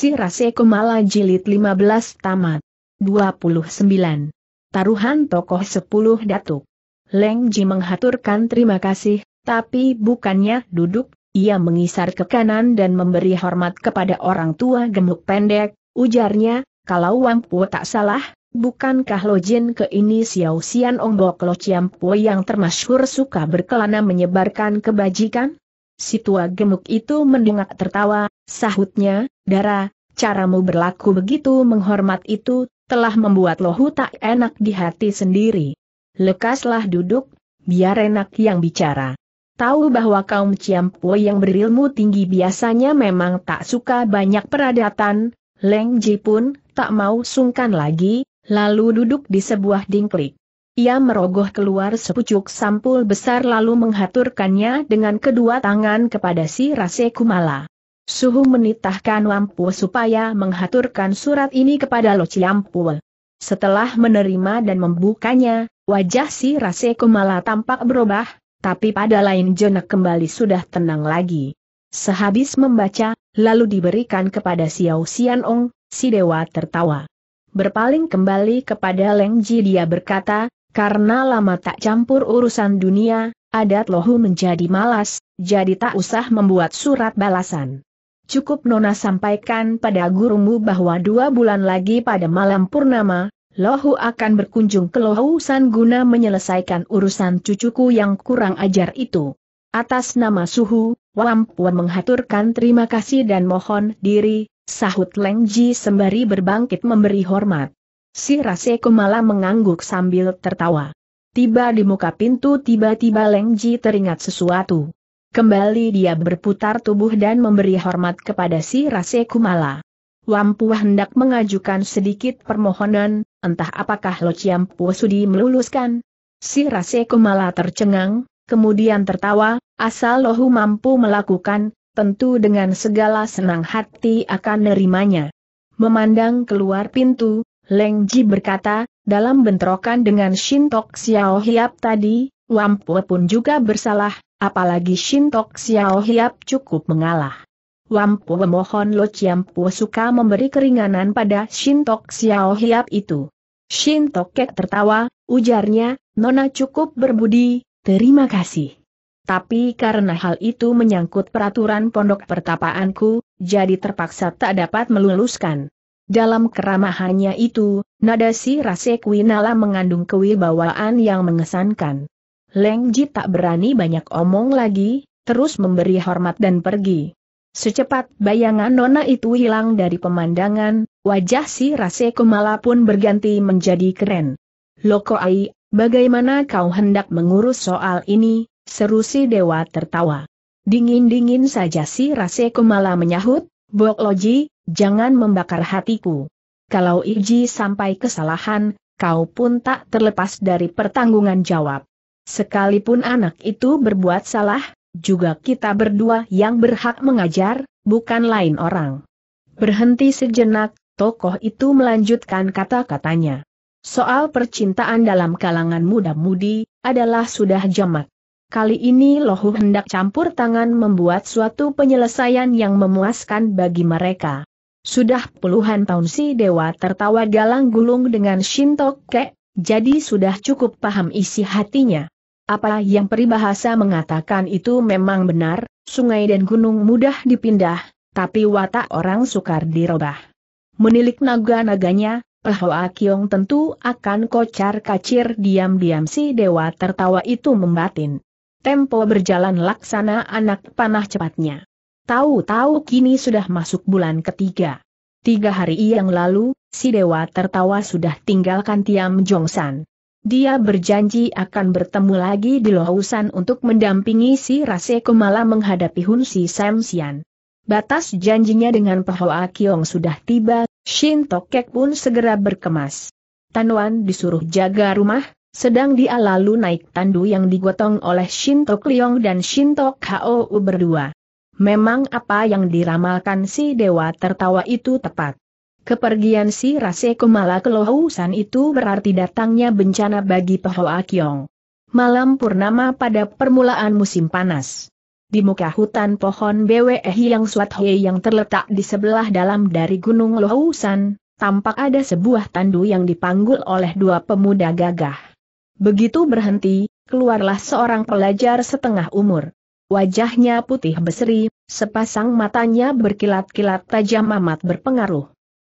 Rase Kumala Jilid 15 Tamat 29. Taruhan Tokoh 10 Datuk Leng Ji menghaturkan terima kasih, tapi bukannya duduk, ia mengisar ke kanan dan memberi hormat kepada orang tua gemuk pendek, ujarnya, kalau Wampu tak salah, bukankah Lo Jin ke ini Xiao Xian Bok Lo Chiampu yang termasyhur suka berkelana menyebarkan kebajikan? Si tua gemuk itu mendengak tertawa, sahutnya, Dara, caramu berlaku begitu menghormat itu, telah membuat lohu tak enak di hati sendiri. Lekaslah duduk, biar enak yang bicara. Tahu bahwa kaum Ciampo yang berilmu tinggi biasanya memang tak suka banyak peradatan, Leng Ji pun tak mau sungkan lagi, lalu duduk di sebuah dingklik. Ia merogoh keluar sepucuk sampul besar lalu menghaturkannya dengan kedua tangan kepada si Rase Kumala. Suhu menitahkan Lampu supaya menghaturkan surat ini kepada Lo Ciampul. Setelah menerima dan membukanya, wajah si Raseko malah tampak berubah, tapi pada lain jenak kembali sudah tenang lagi. Sehabis membaca, lalu diberikan kepada Xiao Xianong, si dewa tertawa. Berpaling kembali kepada Leng Ji dia berkata, karena lama tak campur urusan dunia, adat lohu menjadi malas, jadi tak usah membuat surat balasan. Cukup Nona sampaikan pada gurumu bahwa dua bulan lagi pada malam purnama, Lohu akan berkunjung ke Lohausan guna menyelesaikan urusan cucuku yang kurang ajar itu. Atas nama Suhu, Wampuan menghaturkan terima kasih dan mohon diri, sahut Leng Ji sembari berbangkit memberi hormat. Si Raseko malah mengangguk sambil tertawa. Tiba di muka pintu tiba-tiba Leng Ji teringat sesuatu. Kembali dia berputar tubuh dan memberi hormat kepada si Rase Kumala. Wampu hendak mengajukan sedikit permohonan, entah apakah Lo Chiampu Sudi meluluskan. Si Rase Kumala tercengang, kemudian tertawa, asal Lohu mampu melakukan, tentu dengan segala senang hati akan nerimanya. Memandang keluar pintu, Leng Ji berkata, dalam bentrokan dengan Shintok Xiao Hiap tadi, Wampu pun juga bersalah, apalagi Shintok Xiao Hiap cukup mengalah. Wampu memohon Lo Chiampu suka memberi keringanan pada Shintok Xiao Hiap itu. Shintok Kek tertawa, ujarnya, Nona cukup berbudi, terima kasih. Tapi karena hal itu menyangkut peraturan pondok pertapaanku, jadi terpaksa tak dapat meluluskan. Dalam keramahannya itu, nada si Rasekwinala mengandung kewibawaan yang mengesankan. Leng Ji tak berani banyak omong lagi, terus memberi hormat dan pergi. Secepat bayangan Nona itu hilang dari pemandangan, wajah si Rase Kumala pun berganti menjadi keren. Loko Ai, bagaimana kau hendak mengurus soal ini, seru si dewa tertawa. Dingin-dingin saja si Rase Kumala menyahut, Bok Loji, jangan membakar hatiku. Kalau Iji sampai kesalahan, kau pun tak terlepas dari pertanggungan jawab. Sekalipun anak itu berbuat salah, juga kita berdua yang berhak mengajar, bukan lain orang. Berhenti sejenak, tokoh itu melanjutkan kata-katanya. Soal percintaan dalam kalangan muda-mudi, adalah sudah jamak. Kali ini Lohu hendak campur tangan membuat suatu penyelesaian yang memuaskan bagi mereka. Sudah puluhan tahun si dewa tertawa galang gulung dengan Shintoke, jadi sudah cukup paham isi hatinya. Apa yang peribahasa mengatakan itu memang benar, sungai dan gunung mudah dipindah, tapi watak orang sukar dirobah. Menilik naga-naganya, Pehoa Kiong tentu akan kocar kacir diam-diam si dewa tertawa itu membatin. Tempo berjalan laksana anak panah cepatnya. Tahu-tahu kini sudah masuk bulan ketiga. Tiga hari yang lalu, si dewa tertawa sudah tinggalkan Tiam Jongsan. Dia berjanji akan bertemu lagi di Lohusan untuk mendampingi si Rase Kumala menghadapi Hun Si Sam Sian. Batas janjinya dengan Pahoa Kiong sudah tiba, Shin Tokek pun segera berkemas. Tanwan disuruh jaga rumah, sedang dia lalu naik tandu yang digotong oleh Shin Tok Liong dan Shin Tok Hao berdua. Memang apa yang diramalkan si dewa tertawa itu tepat. Kepergian si ke Lohusan itu berarti datangnya bencana bagi Pehoa Kiong. Malam purnama pada permulaan musim panas. Di muka hutan pohon Bwe yang Swathe yang terletak di sebelah dalam dari Gunung Lohusan, tampak ada sebuah tandu yang dipanggul oleh dua pemuda gagah. Begitu berhenti, keluarlah seorang pelajar setengah umur. Wajahnya putih beseri, sepasang matanya berkilat-kilat tajam amat berpengaruh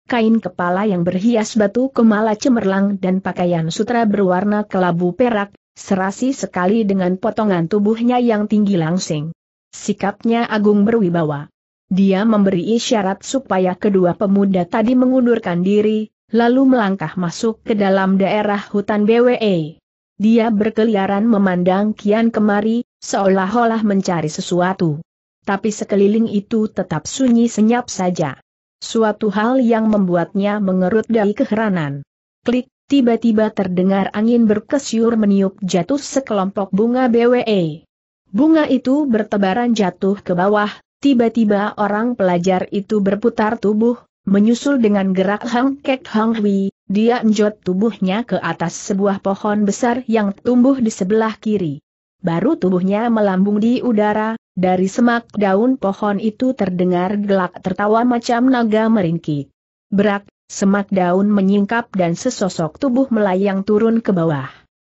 kain kepala yang berhias batu kemala cemerlang dan pakaian sutra berwarna kelabu perak, serasi sekali dengan potongan tubuhnya yang tinggi langsing. Sikapnya agung berwibawa. Dia memberi isyarat supaya kedua pemuda tadi mengundurkan diri, lalu melangkah masuk ke dalam daerah hutan BWE. Dia berkeliaran memandang kian kemari, seolah-olah mencari sesuatu. Tapi sekeliling itu tetap sunyi senyap saja. Suatu hal yang membuatnya mengerut dari keheranan. Klik, tiba-tiba terdengar angin berkesyur meniup jatuh sekelompok bunga BWE. Bunga itu bertebaran jatuh ke bawah, tiba-tiba orang pelajar itu berputar tubuh, menyusul dengan gerak Hang Kek Hang Hui, dia enjot tubuhnya ke atas sebuah pohon besar yang tumbuh di sebelah kiri baru tubuhnya melambung di udara, dari semak daun pohon itu terdengar gelak tertawa macam naga meringki. Berak, semak daun menyingkap dan sesosok tubuh melayang turun ke bawah.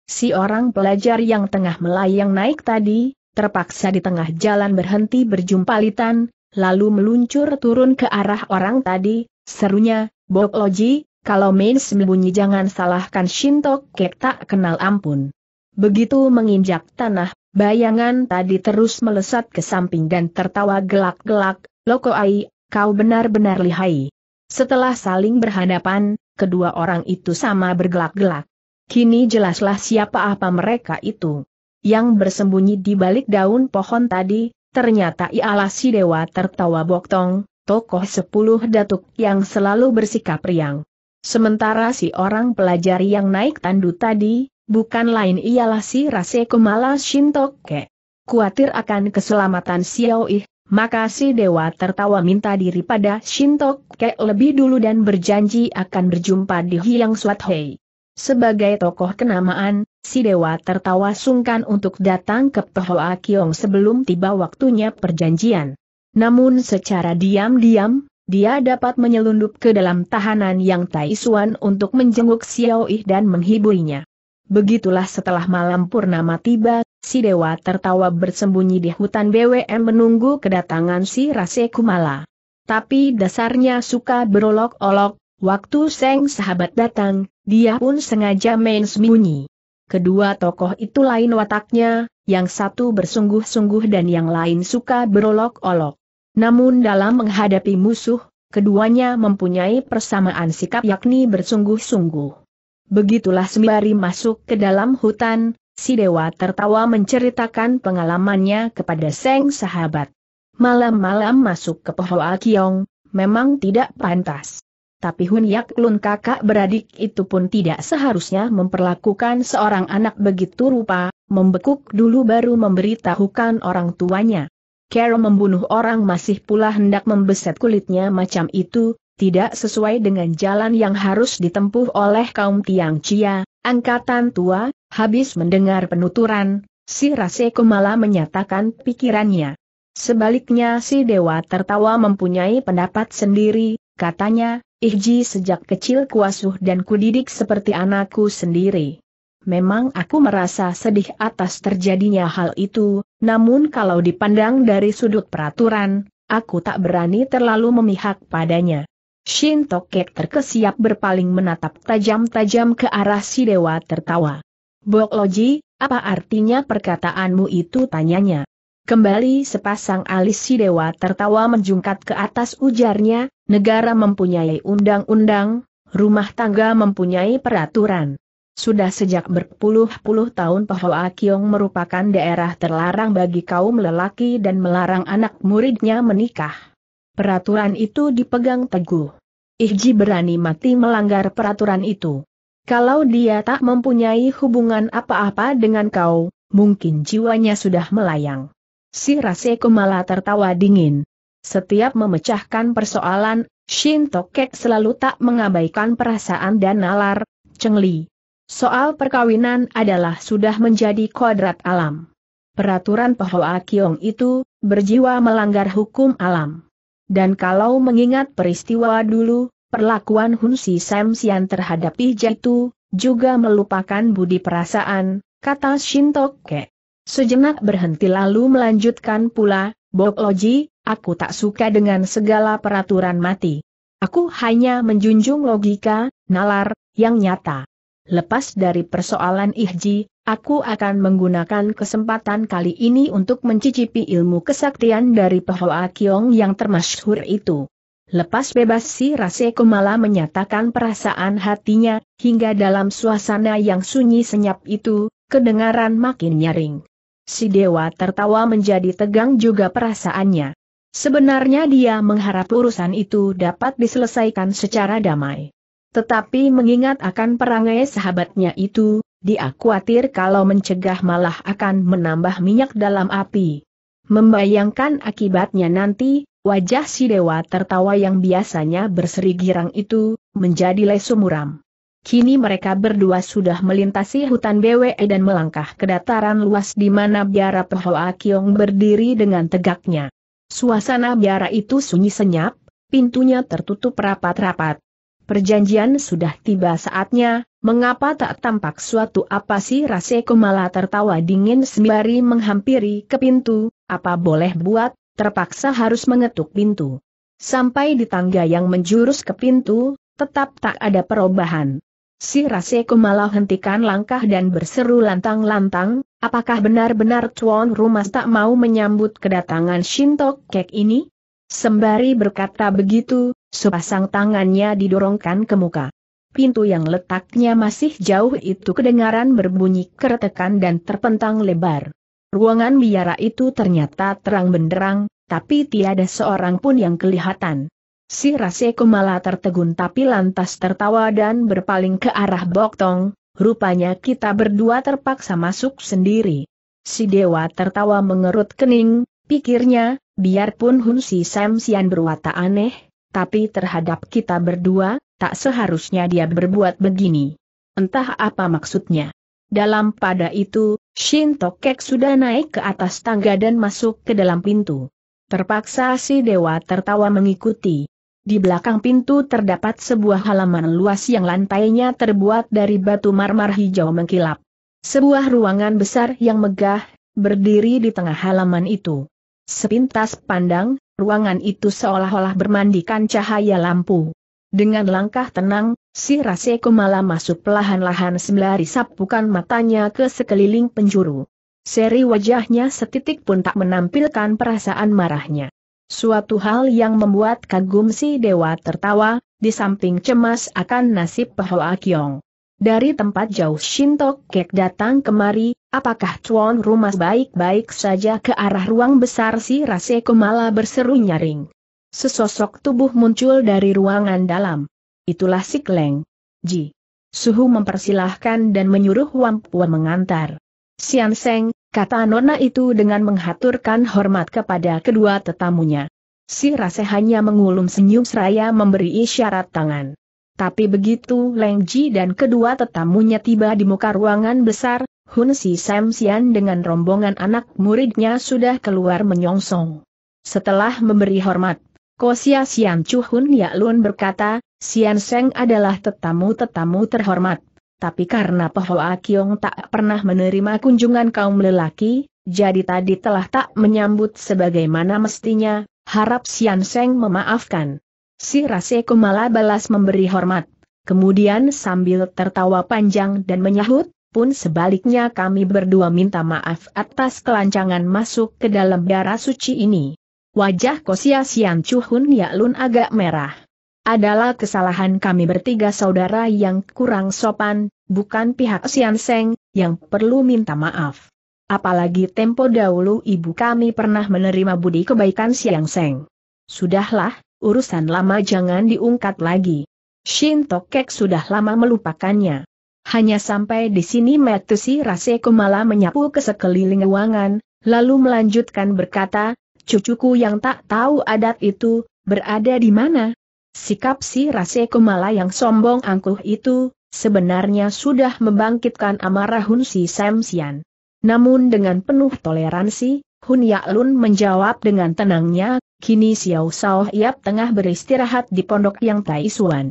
Si orang pelajar yang tengah melayang naik tadi, terpaksa di tengah jalan berhenti berjumpalitan, lalu meluncur turun ke arah orang tadi, serunya, Bok Loji, kalau main sembunyi jangan salahkan Shintok Kek tak kenal ampun. Begitu menginjak tanah, bayangan tadi terus melesat ke samping dan tertawa gelak-gelak, Loko Ai, kau benar-benar lihai. Setelah saling berhadapan, kedua orang itu sama bergelak-gelak. Kini jelaslah siapa apa mereka itu. Yang bersembunyi di balik daun pohon tadi, ternyata ialah si dewa tertawa boktong, tokoh sepuluh datuk yang selalu bersikap riang. Sementara si orang pelajari yang naik tandu tadi, Bukan lain ialah si Rase Kumala Shintoke. Kuatir akan keselamatan Xiao Yi, maka si dewa tertawa minta diri pada Shintoke lebih dulu dan berjanji akan berjumpa di Hyang Hei. Sebagai tokoh kenamaan, si dewa tertawa sungkan untuk datang ke Pehoa Kiong sebelum tiba waktunya perjanjian. Namun secara diam-diam, dia dapat menyelundup ke dalam tahanan yang Taisuan untuk menjenguk Xiao Yi dan menghiburnya. Begitulah setelah malam purnama tiba, si dewa tertawa bersembunyi di hutan BWM menunggu kedatangan si Rase Kumala. Tapi dasarnya suka berolok-olok, waktu Seng sahabat datang, dia pun sengaja main sembunyi. Kedua tokoh itu lain wataknya, yang satu bersungguh-sungguh dan yang lain suka berolok-olok. Namun dalam menghadapi musuh, keduanya mempunyai persamaan sikap yakni bersungguh-sungguh. Begitulah sembari masuk ke dalam hutan, si dewa tertawa menceritakan pengalamannya kepada Seng sahabat. Malam-malam masuk ke Pohoa Kiong, memang tidak pantas. Tapi Hun Yak Lun kakak beradik itu pun tidak seharusnya memperlakukan seorang anak begitu rupa, membekuk dulu baru memberitahukan orang tuanya. Carol membunuh orang masih pula hendak membeset kulitnya macam itu, tidak sesuai dengan jalan yang harus ditempuh oleh kaum Tiang Chia, angkatan tua, habis mendengar penuturan, si Raseko malah menyatakan pikirannya. Sebaliknya si dewa tertawa mempunyai pendapat sendiri, katanya, Ihji sejak kecil kuasuh dan kudidik seperti anakku sendiri. Memang aku merasa sedih atas terjadinya hal itu, namun kalau dipandang dari sudut peraturan, aku tak berani terlalu memihak padanya. Shin Tokek terkesiap berpaling menatap tajam-tajam ke arah si dewa tertawa. Bok Loji, apa artinya perkataanmu itu tanyanya. Kembali sepasang alis si dewa tertawa menjungkat ke atas ujarnya, negara mempunyai undang-undang, rumah tangga mempunyai peraturan. Sudah sejak berpuluh-puluh tahun Pahoa Kiong merupakan daerah terlarang bagi kaum lelaki dan melarang anak muridnya menikah. Peraturan itu dipegang teguh. Ihji berani mati melanggar peraturan itu. Kalau dia tak mempunyai hubungan apa-apa dengan kau, mungkin jiwanya sudah melayang. Si Rase malah tertawa dingin. Setiap memecahkan persoalan, Shin Tokek selalu tak mengabaikan perasaan dan nalar, cengli. Soal perkawinan adalah sudah menjadi kodrat alam. Peraturan Pahoa Kiong itu, berjiwa melanggar hukum alam. Dan kalau mengingat peristiwa dulu, perlakuan Hun Si Sam Sian terhadap itu, juga melupakan budi perasaan, kata Shintoke. Sejenak berhenti lalu melanjutkan pula, Bok Loji, aku tak suka dengan segala peraturan mati. Aku hanya menjunjung logika, nalar, yang nyata. Lepas dari persoalan ihji, Aku akan menggunakan kesempatan kali ini untuk mencicipi ilmu kesaktian dari Pehoa Kiong yang termasyhur itu. Lepas bebas si Rase malah menyatakan perasaan hatinya, hingga dalam suasana yang sunyi senyap itu, kedengaran makin nyaring. Si dewa tertawa menjadi tegang juga perasaannya. Sebenarnya dia mengharap urusan itu dapat diselesaikan secara damai. Tetapi mengingat akan perangai sahabatnya itu, dia khawatir kalau mencegah malah akan menambah minyak dalam api. Membayangkan akibatnya nanti, wajah si dewa tertawa yang biasanya berseri girang itu, menjadi lesu muram. Kini mereka berdua sudah melintasi hutan BWE dan melangkah ke dataran luas di mana biara Pehoa Kiong berdiri dengan tegaknya. Suasana biara itu sunyi senyap, pintunya tertutup rapat-rapat. Perjanjian sudah tiba saatnya, Mengapa tak tampak suatu apa sih Rase Kumala tertawa dingin sembari menghampiri ke pintu, apa boleh buat, terpaksa harus mengetuk pintu. Sampai di tangga yang menjurus ke pintu, tetap tak ada perubahan. Si Rase Kumala hentikan langkah dan berseru lantang-lantang, apakah benar-benar tuan rumah tak mau menyambut kedatangan Shinto Kek ini? Sembari berkata begitu, sepasang tangannya didorongkan ke muka pintu yang letaknya masih jauh itu kedengaran berbunyi keretekan dan terpentang lebar. Ruangan biara itu ternyata terang benderang, tapi tiada seorang pun yang kelihatan. Si Rase malah tertegun tapi lantas tertawa dan berpaling ke arah Boktong, rupanya kita berdua terpaksa masuk sendiri. Si dewa tertawa mengerut kening, pikirnya, biarpun Hun Si Sam Sian berwata aneh, tapi terhadap kita berdua, tak seharusnya dia berbuat begini. Entah apa maksudnya. Dalam pada itu, Shin Tokek sudah naik ke atas tangga dan masuk ke dalam pintu. Terpaksa si dewa tertawa mengikuti. Di belakang pintu terdapat sebuah halaman luas yang lantainya terbuat dari batu marmer hijau mengkilap. Sebuah ruangan besar yang megah, berdiri di tengah halaman itu. Sepintas pandang, ruangan itu seolah-olah bermandikan cahaya lampu. Dengan langkah tenang, si Raseko malah masuk pelahan lahan sembari sapukan matanya ke sekeliling penjuru. Seri wajahnya setitik pun tak menampilkan perasaan marahnya. Suatu hal yang membuat kagum si dewa tertawa, di samping cemas akan nasib Hoa Kiong. Dari tempat jauh Shintok Kek datang kemari, apakah tuan rumah baik-baik saja ke arah ruang besar si Raseko malah berseru nyaring. Sesosok tubuh muncul dari ruangan dalam. Itulah si Kleng. Ji. Suhu mempersilahkan dan menyuruh Wampua mengantar. Sian Seng, kata Nona itu dengan menghaturkan hormat kepada kedua tetamunya. Si Rase hanya mengulum senyum seraya memberi isyarat tangan. Tapi begitu Leng Ji dan kedua tetamunya tiba di muka ruangan besar, Hun Si Sam Sian dengan rombongan anak muridnya sudah keluar menyongsong. Setelah memberi hormat Kosia Sian Chuhun Yaklun berkata, Sian Seng adalah tetamu-tetamu terhormat. Tapi karena Hoa Kiong tak pernah menerima kunjungan kaum lelaki, jadi tadi telah tak menyambut sebagaimana mestinya, harap Sian Seng memaafkan. Si Raseko malah balas memberi hormat. Kemudian sambil tertawa panjang dan menyahut, pun sebaliknya kami berdua minta maaf atas kelancangan masuk ke dalam darah suci ini. Wajah Kosia Sian Chuhun ya lun agak merah. Adalah kesalahan kami bertiga saudara yang kurang sopan, bukan pihak Sian Seng, yang perlu minta maaf. Apalagi tempo dahulu ibu kami pernah menerima budi kebaikan Sian Seng. Sudahlah, urusan lama jangan diungkat lagi. Shin Tokek sudah lama melupakannya. Hanya sampai di sini Matusi rase malah menyapu ke sekeliling ruangan, lalu melanjutkan berkata, cucuku yang tak tahu adat itu, berada di mana? Sikap si Rase Kumala yang sombong angkuh itu, sebenarnya sudah membangkitkan amarah Hun Si Sam Sian. Namun dengan penuh toleransi, Hun Yak Lun menjawab dengan tenangnya, kini Xiao Sao Yap tengah beristirahat di pondok Yang Tai Suan.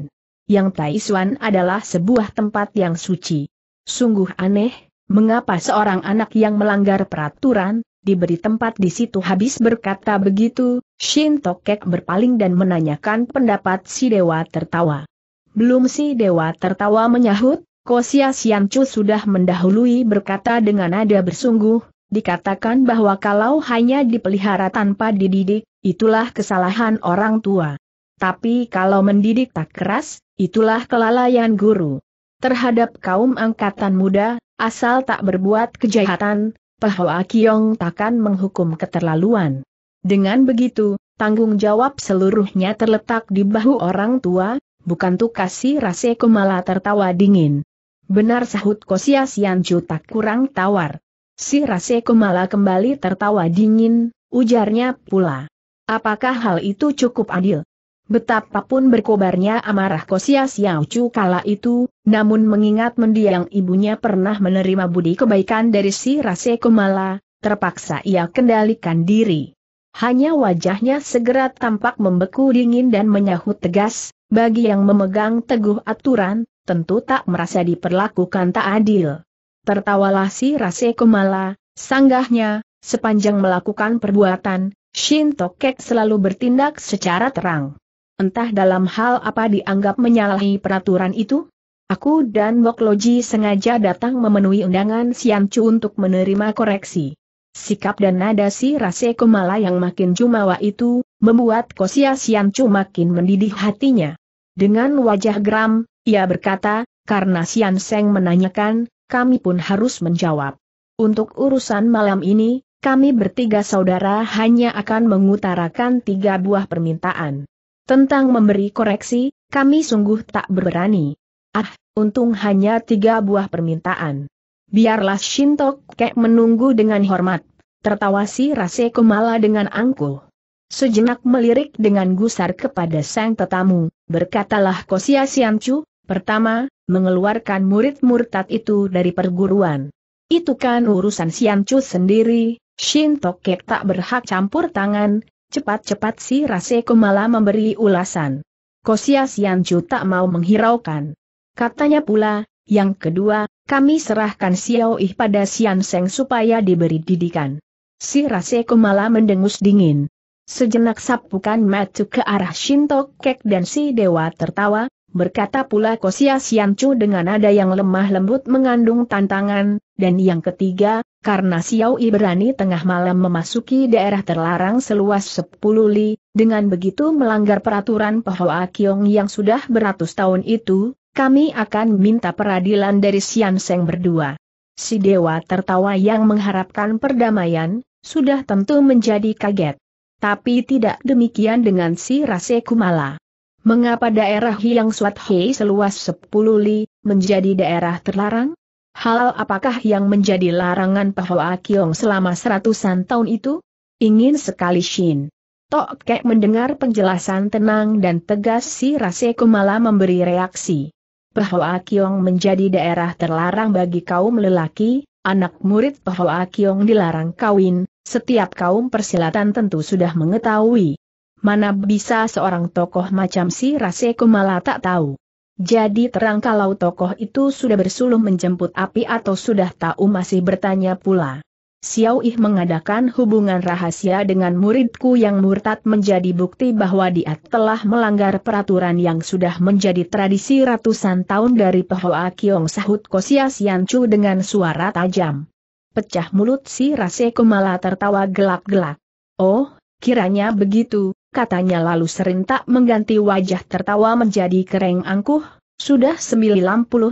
Yang Tai Suan adalah sebuah tempat yang suci. Sungguh aneh, mengapa seorang anak yang melanggar peraturan, diberi tempat di situ habis berkata begitu, Shin Tokek berpaling dan menanyakan pendapat si dewa tertawa. Belum si dewa tertawa menyahut, Kosia Siancu sudah mendahului berkata dengan nada bersungguh, dikatakan bahwa kalau hanya dipelihara tanpa dididik, itulah kesalahan orang tua. Tapi kalau mendidik tak keras, itulah kelalaian guru. Terhadap kaum angkatan muda, asal tak berbuat kejahatan, Pahoa Kiong takkan menghukum keterlaluan. Dengan begitu, tanggung jawab seluruhnya terletak di bahu orang tua, bukan kasih Rase Kumala tertawa dingin. Benar sahut Kosia Sianju tak kurang tawar. Si Rase Kumala kembali tertawa dingin, ujarnya pula. Apakah hal itu cukup adil? Betapapun berkobarnya amarah Kosias Yaochu Chu kala itu, namun mengingat mendiang ibunya pernah menerima budi kebaikan dari si Rase Kumala, terpaksa ia kendalikan diri. Hanya wajahnya segera tampak membeku dingin dan menyahut tegas, bagi yang memegang teguh aturan, tentu tak merasa diperlakukan tak adil. Tertawalah si Rase Kumala, sanggahnya, sepanjang melakukan perbuatan, Shin Tokek selalu bertindak secara terang. Entah dalam hal apa dianggap menyalahi peraturan itu? Aku dan Bok Loji sengaja datang memenuhi undangan Sian Chu untuk menerima koreksi. Sikap dan nada si Rase Kumala yang makin jumawa itu, membuat Kosia Sian Chu makin mendidih hatinya. Dengan wajah geram, ia berkata, karena Sian Seng menanyakan, kami pun harus menjawab. Untuk urusan malam ini, kami bertiga saudara hanya akan mengutarakan tiga buah permintaan. Tentang memberi koreksi, kami sungguh tak berani. Ah, untung hanya tiga buah permintaan. Biarlah Shintok Kek menunggu dengan hormat. Tertawa si Rase Kumala dengan angkuh. Sejenak melirik dengan gusar kepada sang tetamu, berkatalah Kosia Siancu, pertama, mengeluarkan murid murtad itu dari perguruan. Itu kan urusan Siancu sendiri, Shintok Kek tak berhak campur tangan, Cepat-cepat si Rase Kumala memberi ulasan. Kosia Sianju tak mau menghiraukan. Katanya pula, yang kedua, kami serahkan Xiao Ih pada Sian Seng supaya diberi didikan. Si Rase Kumala mendengus dingin. Sejenak sapukan matu ke arah Shinto Kek dan si Dewa tertawa, Berkata pula Kosia Siancu dengan nada yang lemah lembut mengandung tantangan, dan yang ketiga, karena Xiao Yi berani tengah malam memasuki daerah terlarang seluas 10 li, dengan begitu melanggar peraturan Pahoa Kiong yang sudah beratus tahun itu, kami akan minta peradilan dari Sian Seng berdua. Si dewa tertawa yang mengharapkan perdamaian, sudah tentu menjadi kaget. Tapi tidak demikian dengan si Rase Kumala. Mengapa daerah Suat Swathe seluas 10 li, menjadi daerah terlarang? Hal apakah yang menjadi larangan Pahoa Kiong selama seratusan tahun itu? Ingin sekali Shin. Tok Kek mendengar penjelasan tenang dan tegas si Rase Kumala memberi reaksi. Pahoa Kiong menjadi daerah terlarang bagi kaum lelaki, anak murid Pahoa Kiong dilarang kawin, setiap kaum persilatan tentu sudah mengetahui. Mana bisa seorang tokoh macam si Rasekumala Kumala tak tahu. Jadi terang kalau tokoh itu sudah bersuluh menjemput api atau sudah tahu masih bertanya pula. Xiao Yi mengadakan hubungan rahasia dengan muridku yang murtad menjadi bukti bahwa dia telah melanggar peraturan yang sudah menjadi tradisi ratusan tahun dari Pehoa Kiong sahut Kosia Siancu dengan suara tajam. Pecah mulut si Rasekumala Kumala tertawa gelap-gelap. Oh, kiranya begitu, katanya lalu serentak mengganti wajah tertawa menjadi kereng angkuh, sudah 90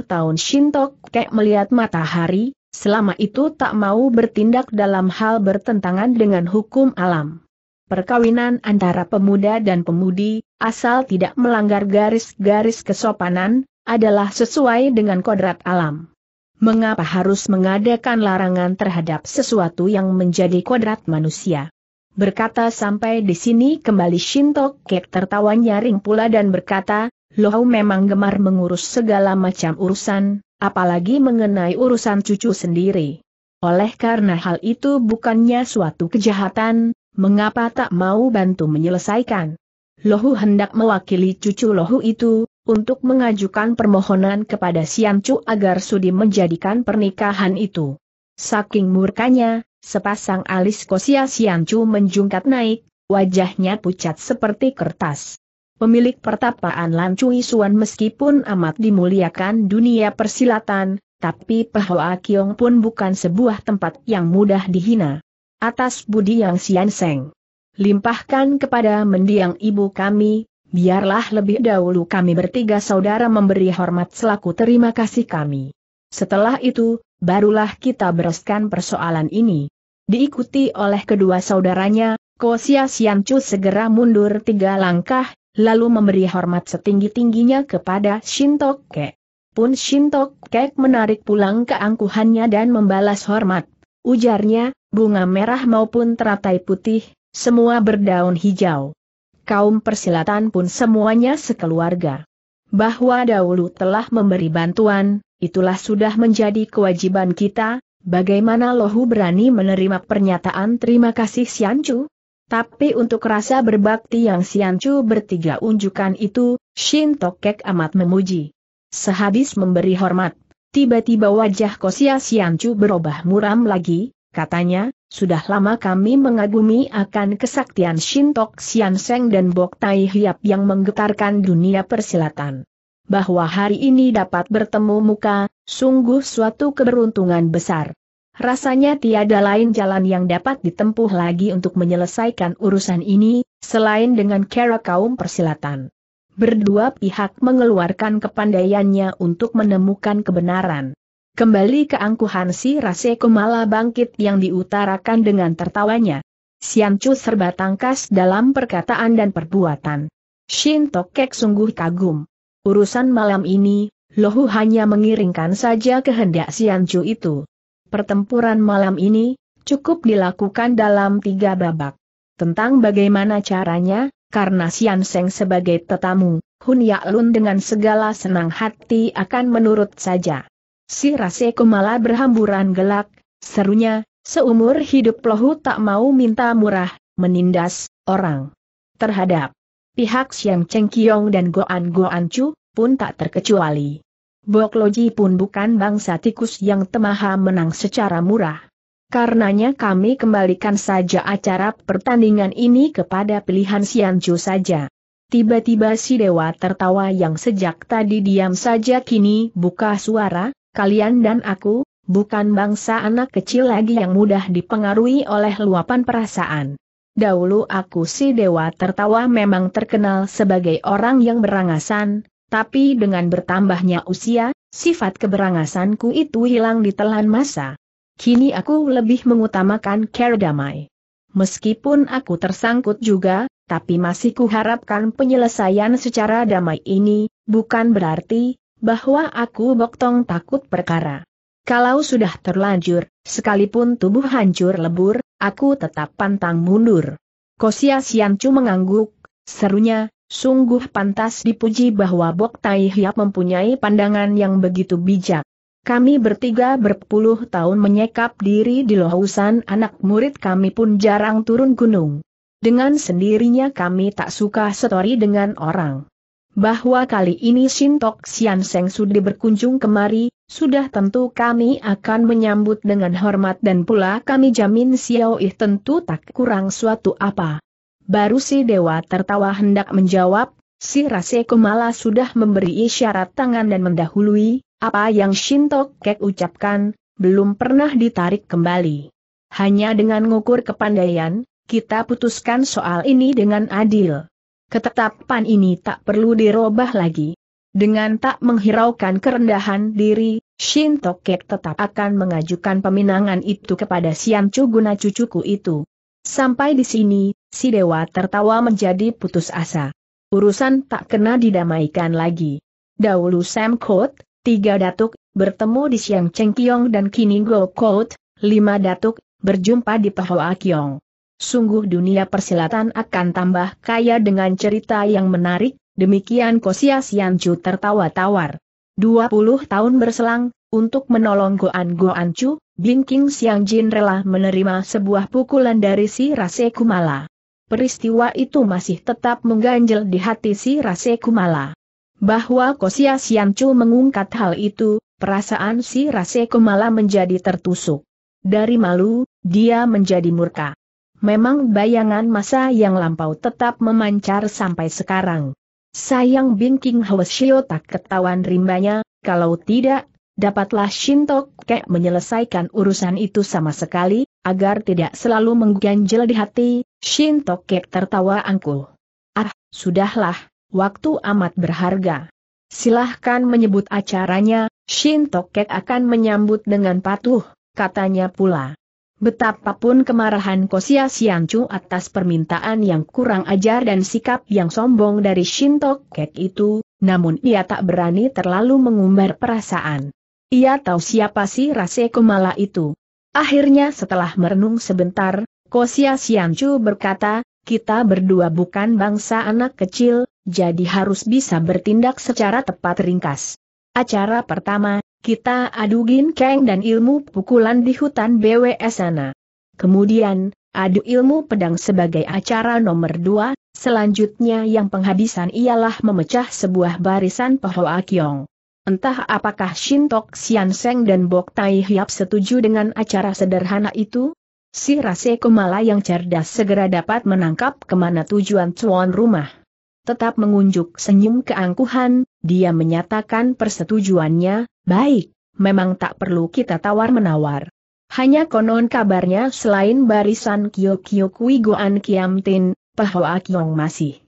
tahun Shintok Kek melihat matahari, selama itu tak mau bertindak dalam hal bertentangan dengan hukum alam. Perkawinan antara pemuda dan pemudi, asal tidak melanggar garis-garis kesopanan, adalah sesuai dengan kodrat alam. Mengapa harus mengadakan larangan terhadap sesuatu yang menjadi kodrat manusia? Berkata sampai di sini kembali Shinto Kek tertawa nyaring pula dan berkata, Lohau memang gemar mengurus segala macam urusan, apalagi mengenai urusan cucu sendiri. Oleh karena hal itu bukannya suatu kejahatan, mengapa tak mau bantu menyelesaikan? Lohu hendak mewakili cucu Lohu itu, untuk mengajukan permohonan kepada Siancu agar Sudi menjadikan pernikahan itu. Saking murkanya, Sepasang alis Kosia Siancu menjungkat naik, wajahnya pucat seperti kertas. Pemilik pertapaan Lan Cui Suan meskipun amat dimuliakan dunia persilatan, tapi Pehoa Kiong pun bukan sebuah tempat yang mudah dihina. Atas budi yang Sian Seng. Limpahkan kepada mendiang ibu kami, biarlah lebih dahulu kami bertiga saudara memberi hormat selaku terima kasih kami. Setelah itu, barulah kita bereskan persoalan ini. Diikuti oleh kedua saudaranya, Kosia Siancu segera mundur tiga langkah, lalu memberi hormat setinggi-tingginya kepada Shintoke. Pun Shintoke menarik pulang keangkuhannya dan membalas hormat. Ujarnya, bunga merah maupun teratai putih, semua berdaun hijau. Kaum persilatan pun semuanya sekeluarga. Bahwa dahulu telah memberi bantuan, Itulah sudah menjadi kewajiban kita, bagaimana Lohu berani menerima pernyataan terima kasih Siancu? Tapi untuk rasa berbakti yang Siancu bertiga unjukkan itu, Shin Tokek amat memuji. Sehabis memberi hormat, tiba-tiba wajah Kosia Siancu berubah muram lagi, katanya, sudah lama kami mengagumi akan kesaktian shintok, sianseng dan Bok Tai Hiap yang menggetarkan dunia persilatan bahwa hari ini dapat bertemu muka, sungguh suatu keberuntungan besar. Rasanya tiada lain jalan yang dapat ditempuh lagi untuk menyelesaikan urusan ini, selain dengan cara kaum persilatan. Berdua pihak mengeluarkan kepandaiannya untuk menemukan kebenaran. Kembali ke angkuhan si Raseko malah bangkit yang diutarakan dengan tertawanya. Chu serba tangkas dalam perkataan dan perbuatan. Shin Tokek sungguh kagum. Urusan malam ini, Lohu hanya mengiringkan saja kehendak Chu itu. Pertempuran malam ini, cukup dilakukan dalam tiga babak. Tentang bagaimana caranya, karena Sian Seng sebagai tetamu, Hun Yak Lun dengan segala senang hati akan menurut saja. Si Rase malah berhamburan gelak, serunya, seumur hidup Lohu tak mau minta murah, menindas, orang. Terhadap Pihak Siang Cheng Kiong dan Goan Goan Chu, pun tak terkecuali. Loji pun bukan bangsa tikus yang temaha menang secara murah. Karenanya kami kembalikan saja acara pertandingan ini kepada pilihan Siancu saja. Tiba-tiba si dewa tertawa yang sejak tadi diam saja kini buka suara, kalian dan aku, bukan bangsa anak kecil lagi yang mudah dipengaruhi oleh luapan perasaan. Dahulu aku si dewa tertawa memang terkenal sebagai orang yang berangasan, tapi dengan bertambahnya usia, sifat keberangasanku itu hilang di telan masa. Kini aku lebih mengutamakan care damai. Meskipun aku tersangkut juga, tapi masih kuharapkan penyelesaian secara damai ini, bukan berarti bahwa aku boktong takut perkara. Kalau sudah terlanjur, sekalipun tubuh hancur lebur, aku tetap pantang mundur. Kosia Siancu mengangguk, serunya, sungguh pantas dipuji bahwa Bok Tai Hiap mempunyai pandangan yang begitu bijak. Kami bertiga berpuluh tahun menyekap diri di lohusan anak murid kami pun jarang turun gunung. Dengan sendirinya kami tak suka setori dengan orang bahwa kali ini Shintok Sian Seng sudah berkunjung kemari, sudah tentu kami akan menyambut dengan hormat dan pula kami jamin Xiao Ih tentu tak kurang suatu apa. Baru si dewa tertawa hendak menjawab, si Raseko malah sudah memberi isyarat tangan dan mendahului, apa yang Shintok Kek ucapkan, belum pernah ditarik kembali. Hanya dengan ngukur kepandaian, kita putuskan soal ini dengan adil ketetapan ini tak perlu diubah lagi. Dengan tak menghiraukan kerendahan diri, Shin Toket tetap akan mengajukan peminangan itu kepada Sian Chu guna cucuku itu. Sampai di sini, si dewa tertawa menjadi putus asa. Urusan tak kena didamaikan lagi. Dahulu Sam Kot, tiga datuk, bertemu di Siang Cheng Kiong dan kini Go Kot, lima datuk, berjumpa di Pahoa Kiong. Sungguh dunia persilatan akan tambah kaya dengan cerita yang menarik, demikian Kosia Siancu tertawa tawar. 20 tahun berselang, untuk menolong Goan Goancu, Bingking Jin rela menerima sebuah pukulan dari si Rase Kumala. Peristiwa itu masih tetap mengganjel di hati si Rase Kumala. Bahwa Kosia Siancu mengungkat hal itu, perasaan si Rase Kumala menjadi tertusuk. Dari malu, dia menjadi murka. Memang bayangan masa yang lampau tetap memancar sampai sekarang. Sayang Bing King Hwasyo tak ketahuan rimbanya, kalau tidak, dapatlah Shintok Kek menyelesaikan urusan itu sama sekali, agar tidak selalu mengganjel di hati, Shintok Kek tertawa angkuh. Ah, sudahlah, waktu amat berharga. Silahkan menyebut acaranya, Shintok Kek akan menyambut dengan patuh, katanya pula. Betapapun kemarahan Kosia Siangchu atas permintaan yang kurang ajar dan sikap yang sombong dari Shintok Kek itu, namun ia tak berani terlalu mengumbar perasaan. Ia tahu siapa sih Rase Kumala itu. Akhirnya setelah merenung sebentar, Kosia Siangchu berkata, kita berdua bukan bangsa anak kecil, jadi harus bisa bertindak secara tepat ringkas. Acara pertama, kita adu keng dan ilmu pukulan di hutan BWS sana. Kemudian, adu ilmu pedang sebagai acara nomor dua, selanjutnya yang penghabisan ialah memecah sebuah barisan Pahoa Kiong. Entah apakah Shintok Xian Seng dan Bok Tai Hiap setuju dengan acara sederhana itu? Si Rase Kumala yang cerdas segera dapat menangkap kemana tujuan tuan rumah tetap mengunjuk senyum keangkuhan, dia menyatakan persetujuannya, baik, memang tak perlu kita tawar-menawar. Hanya konon kabarnya selain barisan Kyokyo Kui Goan Tin, Pahoa Kyong masih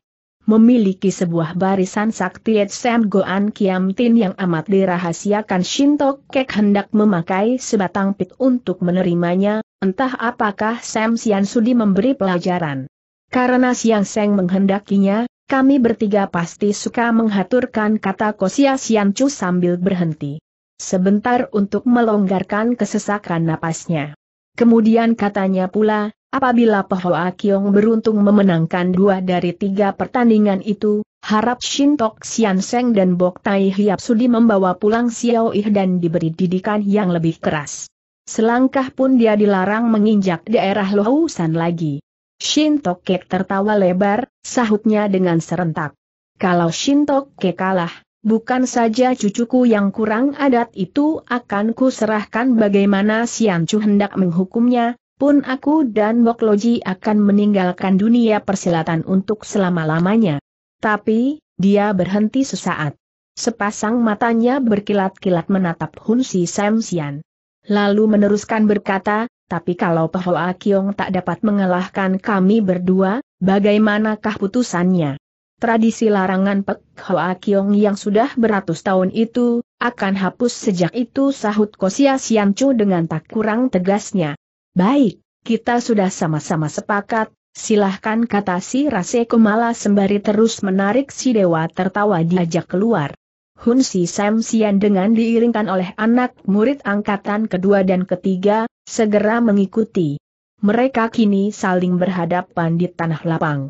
memiliki sebuah barisan sakti Etsem Goan Kiam Tin yang amat dirahasiakan Shinto Kek hendak memakai sebatang pit untuk menerimanya, entah apakah Sam Sian Sudi memberi pelajaran. Karena Siang Seng menghendakinya, kami bertiga pasti suka menghaturkan kata Kosia Siancu sambil berhenti. Sebentar untuk melonggarkan kesesakan napasnya. Kemudian katanya pula, apabila Poho Akyong beruntung memenangkan dua dari tiga pertandingan itu, harap Shintok Sian dan Bok Tai Hiap Sudi membawa pulang Xiao Ih dan diberi didikan yang lebih keras. Selangkah pun dia dilarang menginjak daerah Lohusan lagi. Shin kek tertawa lebar, sahutnya dengan serentak. Kalau Shin Tokek kalah, bukan saja cucuku yang kurang adat itu akan kuserahkan bagaimana Sian Chu hendak menghukumnya, pun aku dan Bok Loji akan meninggalkan dunia persilatan untuk selama-lamanya. Tapi, dia berhenti sesaat. Sepasang matanya berkilat-kilat menatap Hunsi Sam Sian. Lalu meneruskan berkata, tapi kalau Pahoa Kiong tak dapat mengalahkan kami berdua, bagaimanakah putusannya? Tradisi larangan Pek Kiong yang sudah beratus tahun itu, akan hapus sejak itu sahut Kosia Siancu dengan tak kurang tegasnya. Baik, kita sudah sama-sama sepakat, silahkan kata si Rase Kumala sembari terus menarik si dewa tertawa diajak keluar. Hun Si Sam Sian dengan diiringkan oleh anak murid angkatan kedua dan ketiga, segera mengikuti. Mereka kini saling berhadapan di tanah lapang.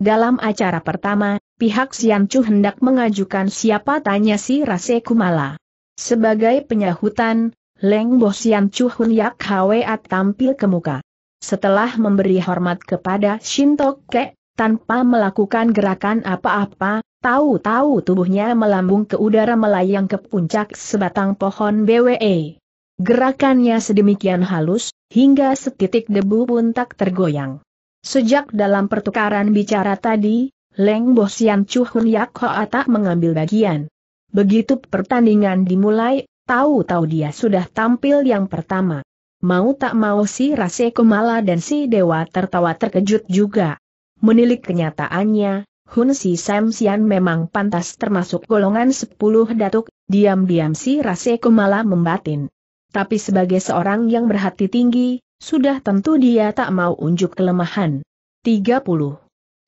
Dalam acara pertama, pihak Chu hendak mengajukan siapa tanya si Rase Kumala. Sebagai penyahutan, Leng Bo Siancu Hunyak Hwa tampil ke muka. Setelah memberi hormat kepada Shintok Ke, tanpa melakukan gerakan apa-apa, tahu-tahu tubuhnya melambung ke udara melayang ke puncak sebatang pohon BWE. Gerakannya sedemikian halus, hingga setitik debu pun tak tergoyang. Sejak dalam pertukaran bicara tadi, Leng Bosian Sian Chu Hun Yak Hoa tak mengambil bagian. Begitu pertandingan dimulai, tahu-tahu dia sudah tampil yang pertama. Mau tak mau si Rase Kumala dan si Dewa tertawa terkejut juga. Menilik kenyataannya, Hun Si Sam Sian memang pantas termasuk golongan sepuluh datuk, diam-diam si Rase Kumala membatin. Tapi sebagai seorang yang berhati tinggi, sudah tentu dia tak mau unjuk kelemahan. 30.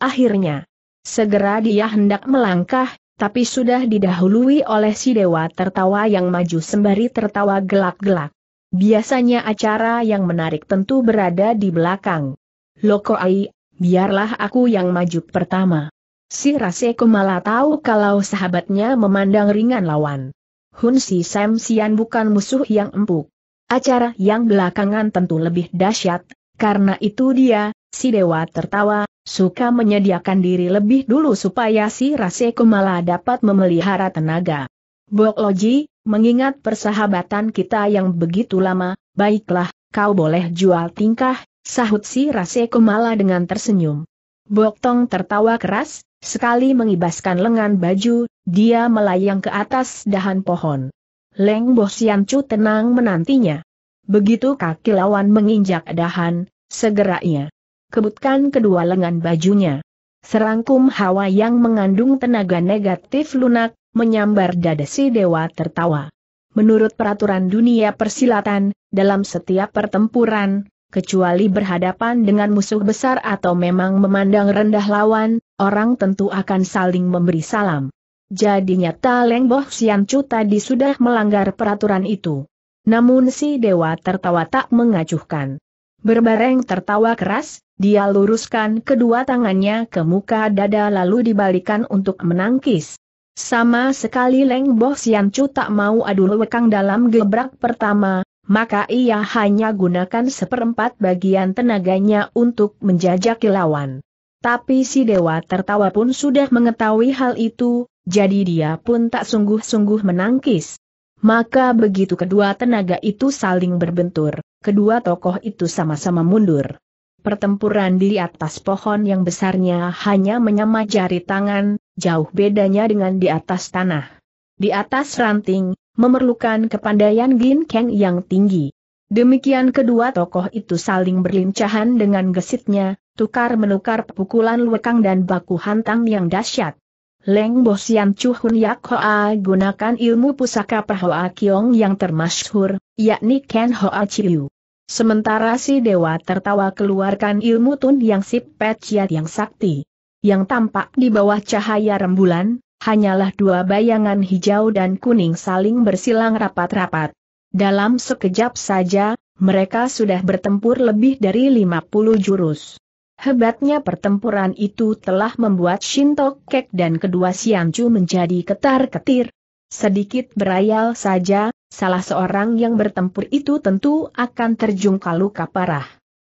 Akhirnya, segera dia hendak melangkah, tapi sudah didahului oleh si dewa tertawa yang maju sembari tertawa gelak-gelak. Biasanya acara yang menarik tentu berada di belakang. Loko Ai, biarlah aku yang maju pertama. Si Raseko malah tahu kalau sahabatnya memandang ringan lawan. Hun Si Sam Sian bukan musuh yang empuk. Acara yang belakangan tentu lebih dahsyat, karena itu dia, si dewa tertawa, suka menyediakan diri lebih dulu supaya si Raseko malah dapat memelihara tenaga. Bok Loji, mengingat persahabatan kita yang begitu lama, baiklah, kau boleh jual tingkah, sahut si Raseko malah dengan tersenyum. Bok tong tertawa keras, sekali mengibaskan lengan baju, dia melayang ke atas dahan pohon. Leng Bo Chu tenang menantinya. Begitu kaki lawan menginjak dahan, segera ia kebutkan kedua lengan bajunya. Serangkum hawa yang mengandung tenaga negatif lunak, menyambar dada si dewa tertawa. Menurut peraturan dunia persilatan, dalam setiap pertempuran, kecuali berhadapan dengan musuh besar atau memang memandang rendah lawan, orang tentu akan saling memberi salam. jadinya nyata Leng Boh Sian Chu tadi sudah melanggar peraturan itu. Namun si dewa tertawa tak mengacuhkan. Berbareng tertawa keras, dia luruskan kedua tangannya ke muka dada lalu dibalikan untuk menangkis. Sama sekali Leng Boh Sian Chu tak mau adu lekang dalam gebrak pertama, maka ia hanya gunakan seperempat bagian tenaganya untuk menjajaki lawan. Tapi si dewa tertawa pun sudah mengetahui hal itu, jadi dia pun tak sungguh-sungguh menangkis. Maka begitu kedua tenaga itu saling berbentur, kedua tokoh itu sama-sama mundur. Pertempuran di atas pohon yang besarnya hanya menyamai jari tangan, jauh bedanya dengan di atas tanah di atas ranting, memerlukan kepandaian keng yang tinggi. Demikian kedua tokoh itu saling berlincahan dengan gesitnya, tukar-menukar pukulan lekang dan baku hantam yang dahsyat. Leng Bo Sian Chu Hun Yak Hoa gunakan ilmu pusaka Pahoa Kiong yang termasyhur, yakni Ken Hoa Chiu. Sementara si dewa tertawa keluarkan ilmu Tun Yang Sip Pet yang sakti. Yang tampak di bawah cahaya rembulan, hanyalah dua bayangan hijau dan kuning saling bersilang rapat-rapat. Dalam sekejap saja, mereka sudah bertempur lebih dari 50 jurus. Hebatnya pertempuran itu telah membuat Shintok Kek dan kedua Siangcu menjadi ketar-ketir. Sedikit berayal saja, salah seorang yang bertempur itu tentu akan terjungkal luka parah.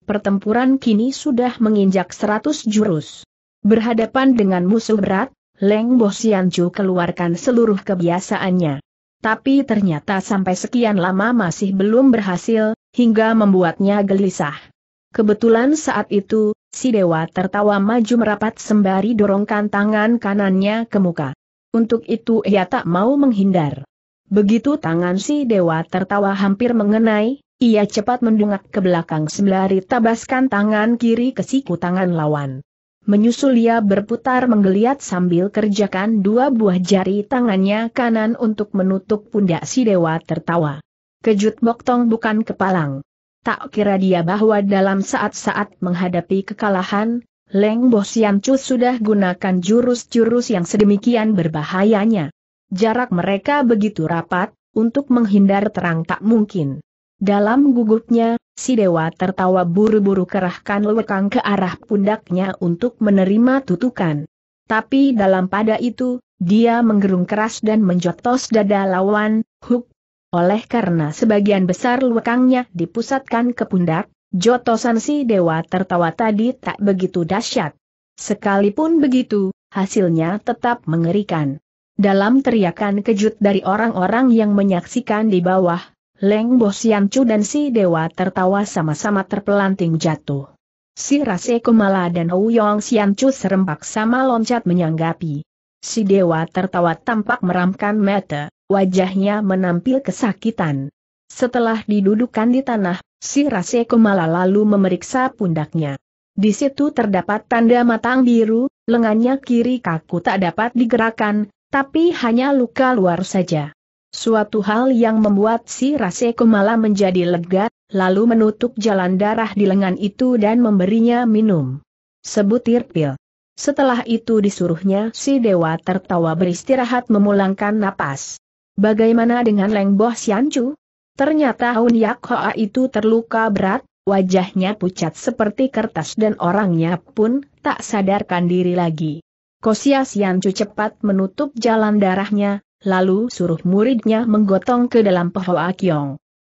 Pertempuran kini sudah menginjak 100 jurus. Berhadapan dengan musuh berat, Leng Bo Chu keluarkan seluruh kebiasaannya. Tapi ternyata sampai sekian lama masih belum berhasil, hingga membuatnya gelisah. Kebetulan saat itu, si dewa tertawa maju merapat sembari dorongkan tangan kanannya ke muka. Untuk itu ia tak mau menghindar. Begitu tangan si dewa tertawa hampir mengenai, ia cepat mendungak ke belakang sembari tabaskan tangan kiri ke siku tangan lawan. Menyusul ia berputar menggeliat sambil kerjakan dua buah jari tangannya kanan untuk menutup pundak si dewa tertawa. Kejut boktong bukan kepalang. Tak kira dia bahwa dalam saat-saat menghadapi kekalahan, Leng Bo Siancu sudah gunakan jurus-jurus yang sedemikian berbahayanya. Jarak mereka begitu rapat, untuk menghindar terang tak mungkin. Dalam gugupnya, si dewa tertawa buru-buru kerahkan lekang ke arah pundaknya untuk menerima tutukan. Tapi dalam pada itu, dia menggerung keras dan menjotos dada lawan, huk. Oleh karena sebagian besar lekangnya dipusatkan ke pundak, jotosan si dewa tertawa tadi tak begitu dahsyat. Sekalipun begitu, hasilnya tetap mengerikan. Dalam teriakan kejut dari orang-orang yang menyaksikan di bawah, Leng Bo Chu dan si Dewa tertawa sama-sama terpelanting jatuh. Si Rase Kumala dan Ouyong Siancu serempak sama loncat menyanggapi. Si Dewa tertawa tampak meramkan mata, wajahnya menampil kesakitan. Setelah didudukan di tanah, si Rase Kumala lalu memeriksa pundaknya. Di situ terdapat tanda matang biru, lengannya kiri kaku tak dapat digerakkan, tapi hanya luka luar saja. Suatu hal yang membuat si Rase Kumala menjadi lega, lalu menutup jalan darah di lengan itu dan memberinya minum. Sebutir pil. Setelah itu disuruhnya si dewa tertawa beristirahat memulangkan napas. Bagaimana dengan Leng Boh Siancu? Ternyata Hun Yak Hoa itu terluka berat, wajahnya pucat seperti kertas dan orangnya pun tak sadarkan diri lagi. Kosia Siancu cepat menutup jalan darahnya, lalu suruh muridnya menggotong ke dalam pohon Kiong.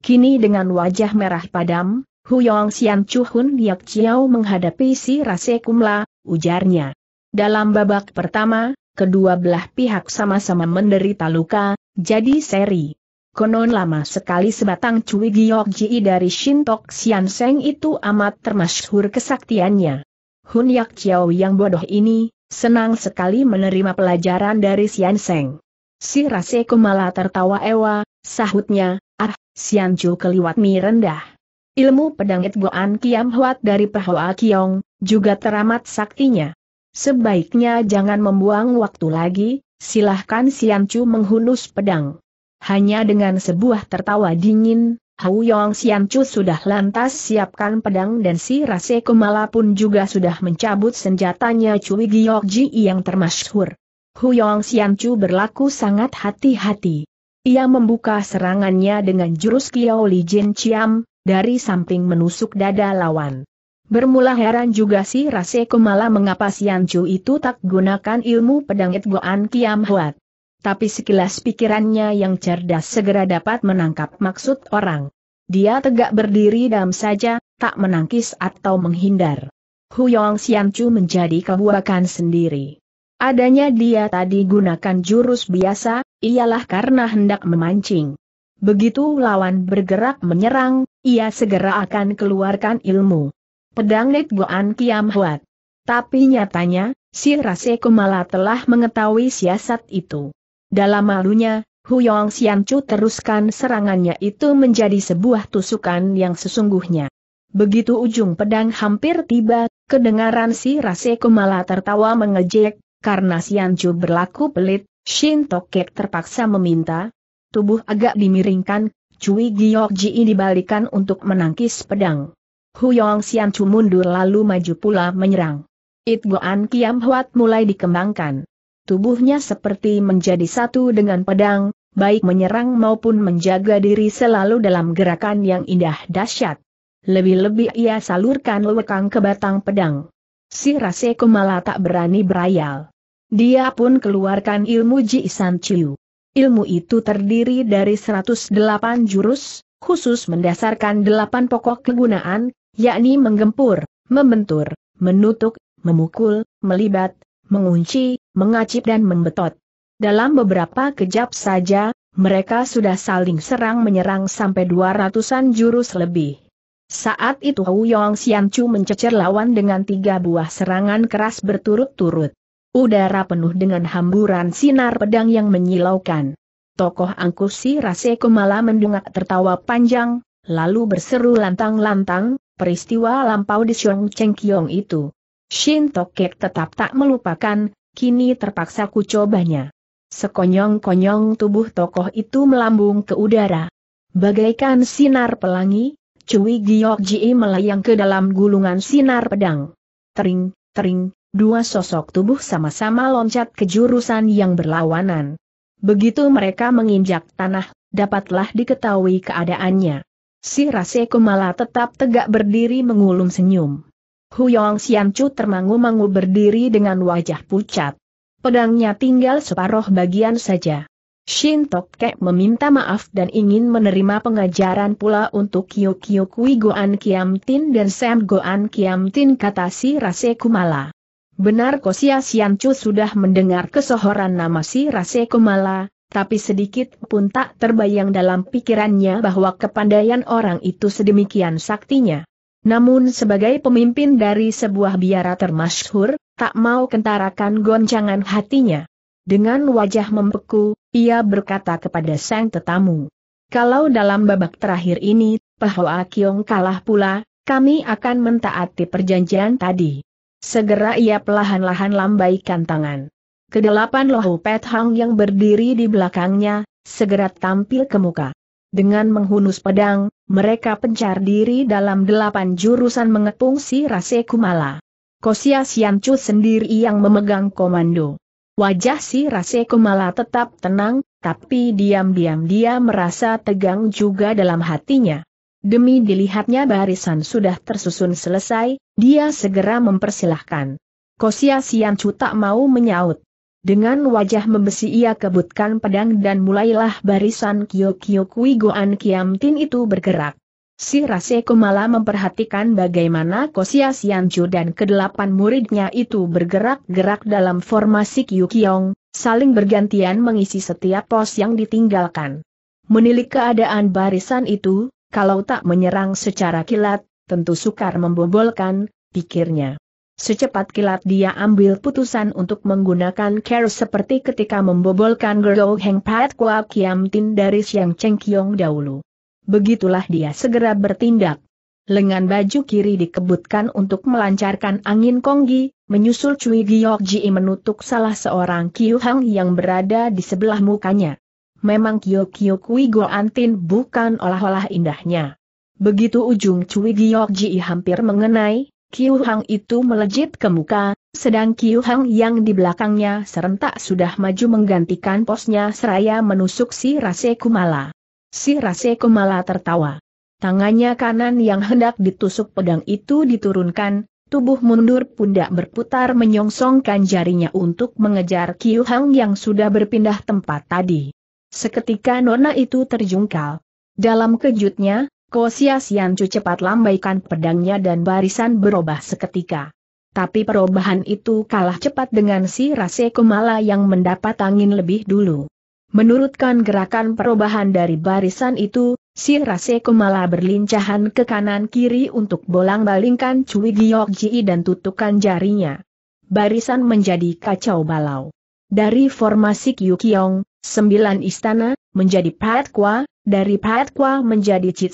Kini dengan wajah merah padam, Huyong Chu Hun Yak Chiao menghadapi si Rase Kumla, ujarnya. Dalam babak pertama, kedua belah pihak sama-sama menderita luka, jadi seri. Konon lama sekali sebatang Cui Giok Ji dari Shintok Sian Seng itu amat termasyhur kesaktiannya. Hun Yak Chiao yang bodoh ini, senang sekali menerima pelajaran dari Sian Seng. Si Rase Kumala tertawa ewa, sahutnya, ah, Sianju keliwat mi rendah. Ilmu pedang Goan Kiam Huat dari Pahoa Kiong, juga teramat saktinya. Sebaiknya jangan membuang waktu lagi, silahkan Sianju menghunus pedang. Hanya dengan sebuah tertawa dingin, Hau Yong Siancu sudah lantas siapkan pedang dan si Rase Kumala pun juga sudah mencabut senjatanya Cui Giok Ji yang termasyhur. Huyong Xiangchu berlaku sangat hati-hati. Ia membuka serangannya dengan jurus Kiao Li Jin Chiam, dari samping menusuk dada lawan. Bermula heran juga si Rase Kumala mengapa Xiangchu itu tak gunakan ilmu pedang Goan Kiam Huat. Tapi sekilas pikirannya yang cerdas segera dapat menangkap maksud orang. Dia tegak berdiri dalam saja, tak menangkis atau menghindar. Huyong Xiangchu menjadi kebuakan sendiri. Adanya dia tadi gunakan jurus biasa, ialah karena hendak memancing. Begitu lawan bergerak menyerang, ia segera akan keluarkan ilmu. Pedang Net Goan Kiam Huat. Tapi nyatanya, si Rase Kumala telah mengetahui siasat itu. Dalam malunya, Huyong Xianchu teruskan serangannya itu menjadi sebuah tusukan yang sesungguhnya. Begitu ujung pedang hampir tiba, kedengaran si Rase Kumala tertawa mengejek, karena Chu berlaku pelit, Shin Tokek terpaksa meminta, tubuh agak dimiringkan, Cui Ji dibalikan untuk menangkis pedang. Huyong Chu mundur lalu maju pula menyerang. It Goan Kiam Huat mulai dikembangkan. Tubuhnya seperti menjadi satu dengan pedang, baik menyerang maupun menjaga diri selalu dalam gerakan yang indah dahsyat. Lebih-lebih ia salurkan lewekang ke batang pedang. Si Raseko malah tak berani berayal. Dia pun keluarkan ilmu Ji San Chiu. Ilmu itu terdiri dari 108 jurus, khusus mendasarkan 8 pokok kegunaan, yakni menggempur, membentur, menutup, memukul, melibat, mengunci, mengacip dan membetot. Dalam beberapa kejap saja, mereka sudah saling serang menyerang sampai 200-an jurus lebih. Saat itu Yong Chu mencecer lawan dengan tiga buah serangan keras berturut-turut. Udara penuh dengan hamburan sinar pedang yang menyilaukan. Tokoh angkusi Raseko malah mendongak tertawa panjang, lalu berseru lantang-lantang, peristiwa lampau di Xiong Cheng Kiong itu. Shin Tokek tetap tak melupakan, kini terpaksa ku cobanya. Sekonyong-konyong tubuh tokoh itu melambung ke udara. Bagaikan sinar pelangi, Cui Giok Ji melayang ke dalam gulungan sinar pedang. Tering, tering, dua sosok tubuh sama-sama loncat ke jurusan yang berlawanan. Begitu mereka menginjak tanah, dapatlah diketahui keadaannya. Si Rase malah tetap tegak berdiri mengulum senyum. Huyong Xianchu termangu-mangu berdiri dengan wajah pucat. Pedangnya tinggal separuh bagian saja. Shin Tok meminta maaf dan ingin menerima pengajaran pula untuk Kyo Kyo Kui Goan Kiam Tin dan Sam Goan Kiam Tin kata si Rase Kumala. Benar Kosia Sian Chu sudah mendengar kesohoran nama si Rase Kumala, tapi sedikit pun tak terbayang dalam pikirannya bahwa kepandaian orang itu sedemikian saktinya. Namun sebagai pemimpin dari sebuah biara termasyhur, tak mau kentarakan goncangan hatinya. Dengan wajah membeku, ia berkata kepada sang tetamu. Kalau dalam babak terakhir ini, Pahoa Kiong kalah pula, kami akan mentaati perjanjian tadi. Segera ia pelahan-lahan lambaikan tangan. Kedelapan lohu Pet Hang yang berdiri di belakangnya, segera tampil ke muka. Dengan menghunus pedang, mereka pencar diri dalam delapan jurusan mengepung si Rase Kumala. Kosia Chu sendiri yang memegang komando. Wajah si Raseko malah tetap tenang, tapi diam-diam dia merasa tegang juga dalam hatinya. Demi dilihatnya barisan sudah tersusun selesai, dia segera mempersilahkan. Kosia Siancu tak mau menyaut. Dengan wajah membesi ia kebutkan pedang dan mulailah barisan Kyo Kyo Kui Goan Kiam Tin itu bergerak. Si Raseko malah memperhatikan bagaimana Kosia dan kedelapan muridnya itu bergerak-gerak dalam formasi Kyu Kyukyong, saling bergantian mengisi setiap pos yang ditinggalkan. Menilik keadaan barisan itu, kalau tak menyerang secara kilat, tentu sukar membobolkan, pikirnya. Secepat kilat dia ambil putusan untuk menggunakan care seperti ketika membobolkan Gerou Heng Pat Kwa Kiam Tin dari Siang Cheng Kiong dahulu. Begitulah dia segera bertindak. Lengan baju kiri dikebutkan untuk melancarkan angin konggi, menyusul Cui Giok Ji menutup salah seorang Kiu Hang yang berada di sebelah mukanya. Memang Kiu Kiu Kui Go Antin bukan olah-olah indahnya. Begitu ujung Cui Giok Ji hampir mengenai, Kiu Hang itu melejit ke muka, sedang Kiu Hang yang di belakangnya serentak sudah maju menggantikan posnya seraya menusuk si Rase Kumala. Si Rase malah tertawa. Tangannya kanan yang hendak ditusuk pedang itu diturunkan, tubuh mundur pundak berputar menyongsongkan jarinya untuk mengejar Kiu Hang yang sudah berpindah tempat tadi. Seketika nona itu terjungkal. Dalam kejutnya, Kosia cu cepat lambaikan pedangnya dan barisan berubah seketika. Tapi perubahan itu kalah cepat dengan si Rase malah yang mendapat angin lebih dulu. Menurutkan gerakan perubahan dari barisan itu, si Rase malah berlincahan ke kanan-kiri untuk bolang-balingkan Cui Giok Ji dan tutukan jarinya. Barisan menjadi kacau balau. Dari formasi Kyu Kyukyong, sembilan istana, menjadi Kwa, dari Kwa menjadi Chit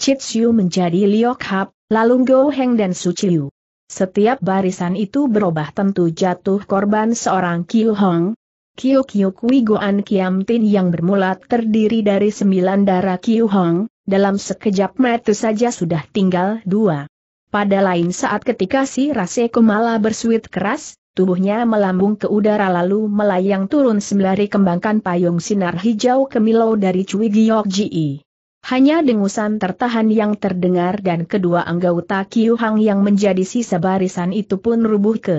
Chit Siu menjadi Liok Hap, lalu Go Heng dan Su Chiu. Setiap barisan itu berubah tentu jatuh korban seorang Kyu Hong, Kyo-kyo Kui Goan Kiam Tin yang bermula terdiri dari sembilan darah kiu Hong, dalam sekejap mata saja sudah tinggal dua. Pada lain saat ketika si Rase Kumala bersuit keras, tubuhnya melambung ke udara lalu melayang turun sembari kembangkan payung sinar hijau kemilau dari Cui Giok Ji. Hanya dengusan tertahan yang terdengar dan kedua anggota kiu hong yang menjadi sisa barisan itu pun rubuh ke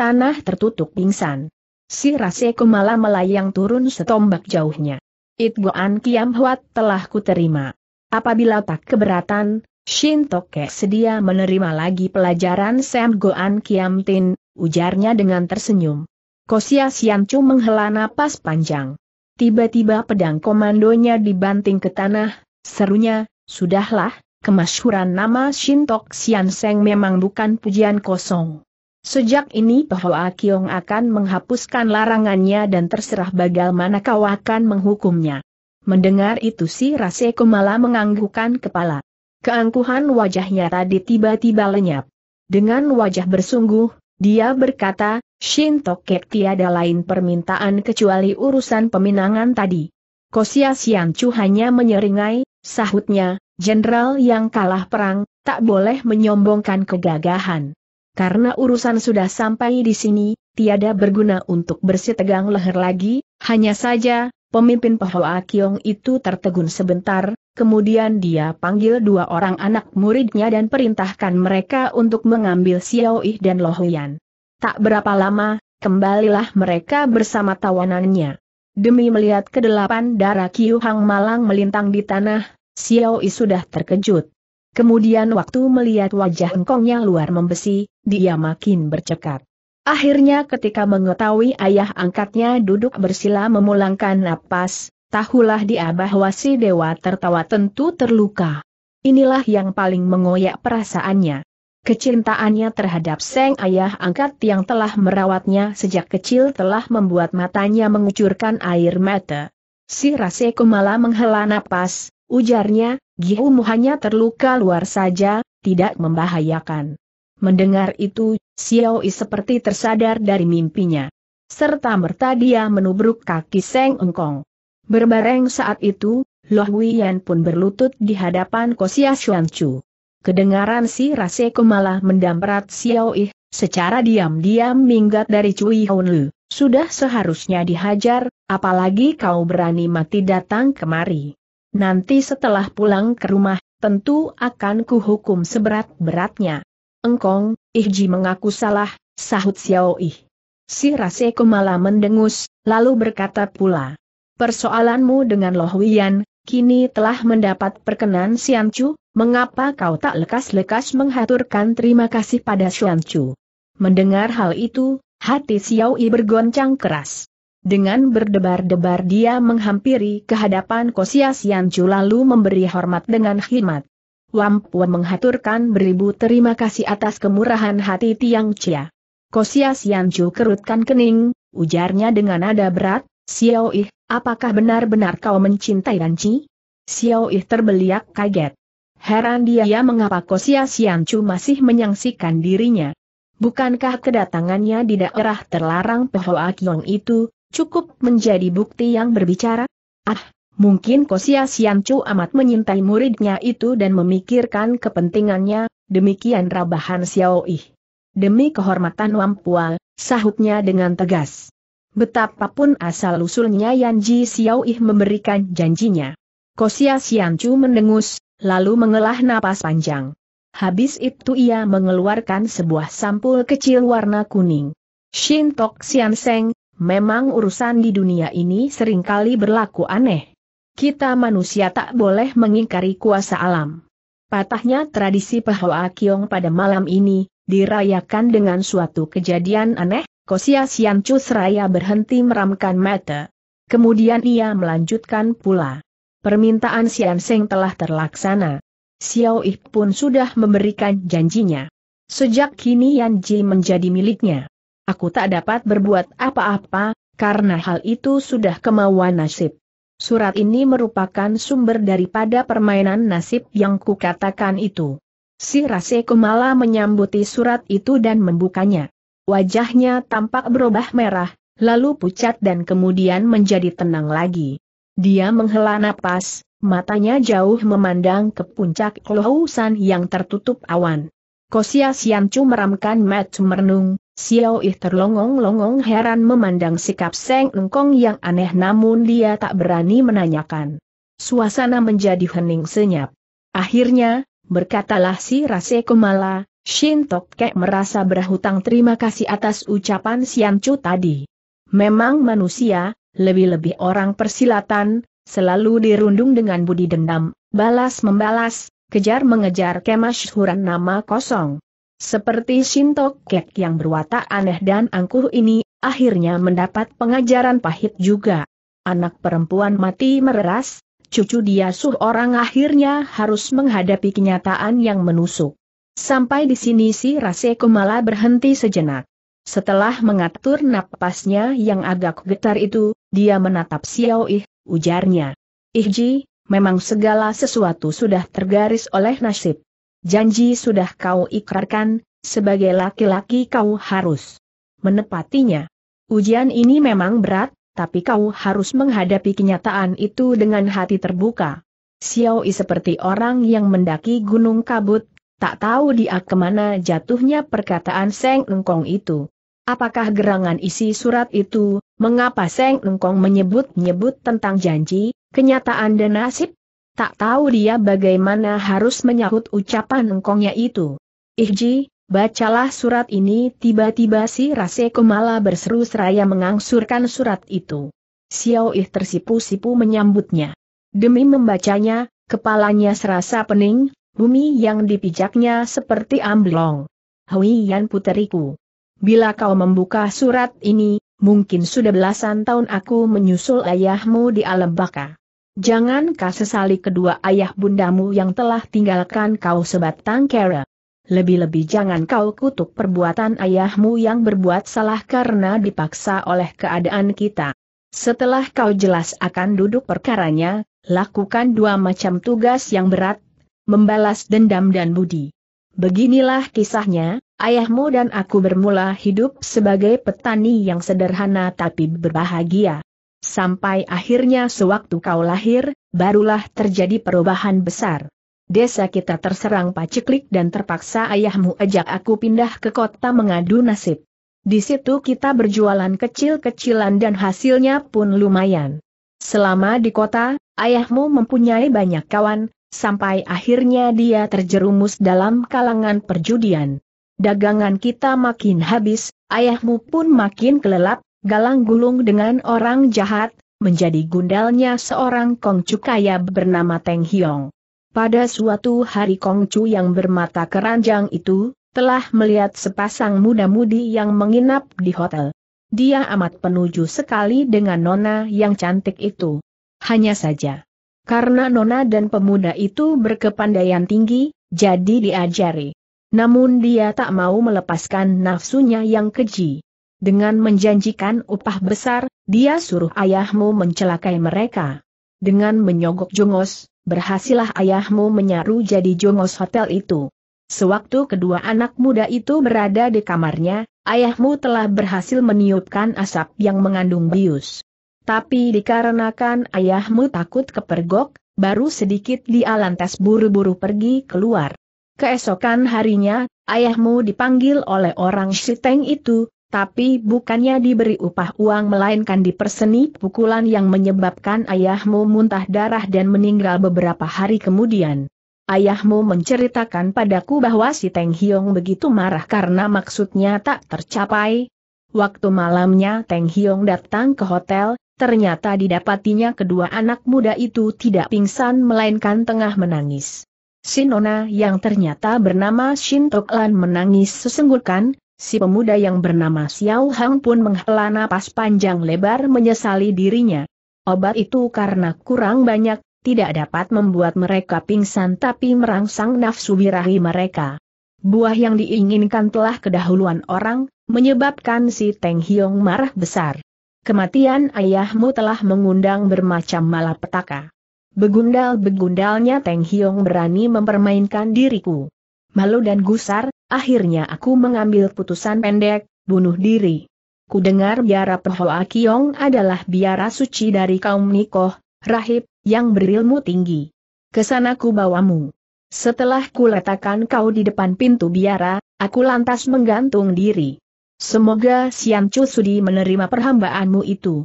tanah tertutup pingsan. Si Rase malah melayang turun setombak jauhnya. Itguan Kiam Huat telah kuterima. Apabila tak keberatan, Shin Toke sedia menerima lagi pelajaran Sam Goan Kiam Tin, ujarnya dengan tersenyum. Kosia Siancu menghela napas panjang. Tiba-tiba pedang komandonya dibanting ke tanah, serunya, sudahlah, kemasyuran nama Shin Tok Sian Seng memang bukan pujian kosong. Sejak ini Hoa Kiong akan menghapuskan larangannya dan terserah bagaimana kau akan menghukumnya. Mendengar itu si Rase malah menganggukkan kepala. Keangkuhan wajahnya tadi tiba-tiba lenyap. Dengan wajah bersungguh, dia berkata, Shin Tokek tiada lain permintaan kecuali urusan peminangan tadi. Kosia Siancu hanya menyeringai, sahutnya, jenderal yang kalah perang, tak boleh menyombongkan kegagahan. Karena urusan sudah sampai di sini, tiada berguna untuk bersitegang leher lagi, hanya saja, pemimpin Pahoa Kiong itu tertegun sebentar, kemudian dia panggil dua orang anak muridnya dan perintahkan mereka untuk mengambil Xiao Yi dan Lo Huyan. Tak berapa lama, kembalilah mereka bersama tawanannya. Demi melihat kedelapan darah Kiu Hang Malang melintang di tanah, Xiao Yi sudah terkejut. Kemudian waktu melihat wajah yang luar membesi, dia makin bercekat. Akhirnya ketika mengetahui ayah angkatnya duduk bersila memulangkan napas, tahulah dia bahwa si dewa tertawa tentu terluka. Inilah yang paling mengoyak perasaannya. Kecintaannya terhadap seng ayah angkat yang telah merawatnya sejak kecil telah membuat matanya mengucurkan air mata. Si Rase malah menghela napas, Ujarnya, Gihumu hanya terluka luar saja, tidak membahayakan. Mendengar itu, Xiao Yi seperti tersadar dari mimpinya. Serta merta dia menubruk kaki Seng Engkong. Berbareng saat itu, Loh Wian pun berlutut di hadapan Kosia Chu. Kedengaran si Raseko malah mendamprat Yi, secara diam-diam minggat dari Cui Lu. Sudah seharusnya dihajar, apalagi kau berani mati datang kemari. Nanti setelah pulang ke rumah, tentu akan kuhukum seberat-beratnya. Engkong, Ihji mengaku salah, sahut Xiao Ih. Si Raseko malah mendengus, lalu berkata pula. Persoalanmu dengan Loh Wian, kini telah mendapat perkenan Sian Chu, mengapa kau tak lekas-lekas menghaturkan terima kasih pada Sian Chu? Mendengar hal itu, hati Xiao I bergoncang keras. Dengan berdebar-debar dia menghampiri kehadapan Kosia Siancu lalu memberi hormat dengan khidmat. Wampuan menghaturkan beribu terima kasih atas kemurahan hati Tiang Cia. Kosia Siancu kerutkan kening, ujarnya dengan nada berat, Xiao Ih, apakah benar-benar kau mencintai Ranci? Xiao Ih terbeliak kaget. Heran dia ya, mengapa Kosia Siancu masih menyangsikan dirinya. Bukankah kedatangannya di daerah terlarang Pehoa Kiong itu, cukup menjadi bukti yang berbicara? Ah, mungkin Kosia Siancu amat menyintai muridnya itu dan memikirkan kepentingannya, demikian Rabahan Xiao Yi. Demi kehormatan Wampual, sahutnya dengan tegas. Betapapun asal-usulnya Yanji Yi memberikan janjinya. Kosia Siancu mendengus, lalu mengelah napas panjang. Habis itu ia mengeluarkan sebuah sampul kecil warna kuning. Shintok Tok memang urusan di dunia ini seringkali berlaku aneh. Kita manusia tak boleh mengingkari kuasa alam. Patahnya tradisi Pahoa Kiong pada malam ini, dirayakan dengan suatu kejadian aneh, Kosia Sian Chu seraya berhenti meramkan mata. Kemudian ia melanjutkan pula. Permintaan Sian Seng telah terlaksana. Xiao Yi pun sudah memberikan janjinya. Sejak kini Yan Ji menjadi miliknya. Aku tak dapat berbuat apa-apa, karena hal itu sudah kemauan nasib. Surat ini merupakan sumber daripada permainan nasib yang kukatakan itu. Si Rase Kumala menyambuti surat itu dan membukanya. Wajahnya tampak berubah merah, lalu pucat dan kemudian menjadi tenang lagi. Dia menghela napas, matanya jauh memandang ke puncak keluhusan yang tertutup awan. Kosia Siancu meramkan mat merenung, Xiao Ih terlongong-longong heran memandang sikap Seng Engkong yang aneh namun dia tak berani menanyakan. Suasana menjadi hening senyap. Akhirnya, berkatalah si Rase Kumala, Shin Tok Kek merasa berhutang terima kasih atas ucapan Sian Chu tadi. Memang manusia, lebih-lebih orang persilatan, selalu dirundung dengan budi dendam, balas membalas, kejar mengejar kemasyhuran nama kosong. Seperti Shinto Kek yang berwatak aneh dan angkuh ini, akhirnya mendapat pengajaran pahit juga. Anak perempuan mati mereras, cucu dia suh orang akhirnya harus menghadapi kenyataan yang menusuk. Sampai di sini si Rase Kumala berhenti sejenak. Setelah mengatur napasnya yang agak getar itu, dia menatap Xiao Ih, ujarnya. Ihji, memang segala sesuatu sudah tergaris oleh nasib. Janji sudah kau ikrarkan, sebagai laki-laki kau harus menepatinya. Ujian ini memang berat, tapi kau harus menghadapi kenyataan itu dengan hati terbuka. Xiao Yi seperti orang yang mendaki gunung kabut, tak tahu dia kemana jatuhnya perkataan Seng Engkong itu. Apakah gerangan isi surat itu, mengapa Seng Engkong menyebut-nyebut tentang janji, kenyataan dan nasib? Tak tahu dia bagaimana harus menyahut ucapan engkongnya itu. Ihji, bacalah surat ini tiba-tiba si Rase Kumala berseru seraya mengangsurkan surat itu. Xiao Ih tersipu-sipu menyambutnya. Demi membacanya, kepalanya serasa pening, bumi yang dipijaknya seperti amblong. Hui Yan puteriku. Bila kau membuka surat ini, mungkin sudah belasan tahun aku menyusul ayahmu di alam baka. Jangan kau sesali kedua ayah bundamu yang telah tinggalkan kau sebatang kera? Lebih-lebih jangan kau kutuk perbuatan ayahmu yang berbuat salah karena dipaksa oleh keadaan kita. Setelah kau jelas akan duduk perkaranya, lakukan dua macam tugas yang berat, membalas dendam dan budi. Beginilah kisahnya, ayahmu dan aku bermula hidup sebagai petani yang sederhana tapi berbahagia. Sampai akhirnya sewaktu kau lahir, barulah terjadi perubahan besar. Desa kita terserang paceklik dan terpaksa ayahmu ajak aku pindah ke kota mengadu nasib. Di situ kita berjualan kecil-kecilan dan hasilnya pun lumayan. Selama di kota, ayahmu mempunyai banyak kawan, sampai akhirnya dia terjerumus dalam kalangan perjudian. Dagangan kita makin habis, ayahmu pun makin kelelap, galang gulung dengan orang jahat, menjadi gundalnya seorang Kongcu kaya bernama Teng Hiong. Pada suatu hari Kongcu yang bermata keranjang itu, telah melihat sepasang muda-mudi yang menginap di hotel. Dia amat penuju sekali dengan Nona yang cantik itu. Hanya saja, karena Nona dan pemuda itu berkepandaian tinggi, jadi diajari. Namun dia tak mau melepaskan nafsunya yang keji. Dengan menjanjikan upah besar, dia suruh ayahmu mencelakai mereka. Dengan menyogok jongos, berhasillah ayahmu menyaru jadi jongos hotel itu. Sewaktu kedua anak muda itu berada di kamarnya, ayahmu telah berhasil meniupkan asap yang mengandung bius. Tapi dikarenakan ayahmu takut kepergok, baru sedikit dia lantas buru-buru pergi keluar. Keesokan harinya, ayahmu dipanggil oleh orang Shiteng itu, tapi bukannya diberi upah uang melainkan diperseni pukulan yang menyebabkan ayahmu muntah darah dan meninggal beberapa hari kemudian. Ayahmu menceritakan padaku bahwa si Teng Hiong begitu marah karena maksudnya tak tercapai. Waktu malamnya Teng Hiong datang ke hotel, ternyata didapatinya kedua anak muda itu tidak pingsan melainkan tengah menangis. Sinona yang ternyata bernama Shin Toklan menangis sesenggukan, Si pemuda yang bernama Xiao Hang pun menghela napas panjang lebar menyesali dirinya. Obat itu karena kurang banyak, tidak dapat membuat mereka pingsan tapi merangsang nafsu birahi mereka. Buah yang diinginkan telah kedahuluan orang, menyebabkan si Teng Hiong marah besar. Kematian ayahmu telah mengundang bermacam malapetaka. Begundal-begundalnya Teng Hiong berani mempermainkan diriku. Malu dan gusar, Akhirnya aku mengambil putusan pendek, bunuh diri. Kudengar biara Pehoa Kiong adalah biara suci dari kaum Nikoh, rahib, yang berilmu tinggi. Kesana ku bawamu. Setelah ku letakkan kau di depan pintu biara, aku lantas menggantung diri. Semoga Sian Chu Sudi menerima perhambaanmu itu.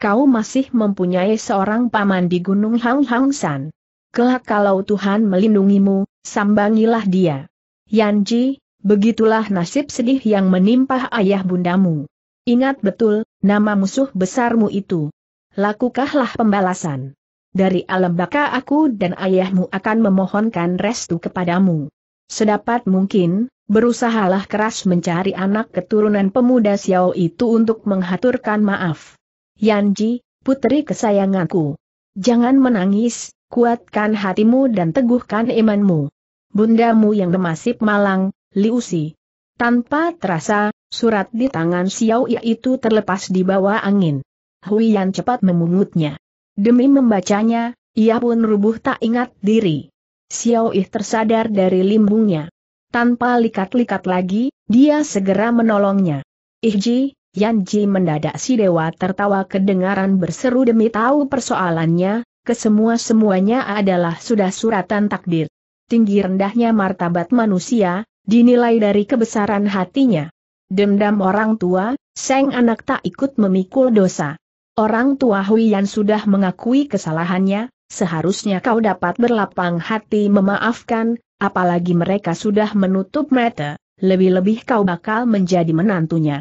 Kau masih mempunyai seorang paman di Gunung Hang Hang San. Kelak kalau Tuhan melindungimu, sambangilah dia. Yanji, begitulah nasib sedih yang menimpa ayah bundamu. Ingat betul, nama musuh besarmu itu. Lakukahlah pembalasan. Dari alam baka aku dan ayahmu akan memohonkan restu kepadamu. Sedapat mungkin, berusahalah keras mencari anak keturunan pemuda Xiao itu untuk menghaturkan maaf. Yanji, putri kesayanganku. Jangan menangis, kuatkan hatimu dan teguhkan imanmu bundamu yang demasip malang, liusi. Tanpa terasa, surat di tangan Xiao Ia itu terlepas di bawah angin. Hui Yan cepat memungutnya. Demi membacanya, ia pun rubuh tak ingat diri. Xiao Yi tersadar dari limbungnya. Tanpa likat-likat lagi, dia segera menolongnya. Ihji, Yanji mendadak si dewa tertawa kedengaran berseru demi tahu persoalannya, kesemua-semuanya adalah sudah suratan takdir tinggi rendahnya martabat manusia, dinilai dari kebesaran hatinya. Dendam orang tua, Seng anak tak ikut memikul dosa. Orang tua hui yang sudah mengakui kesalahannya, seharusnya kau dapat berlapang hati memaafkan, apalagi mereka sudah menutup mata, lebih-lebih kau bakal menjadi menantunya.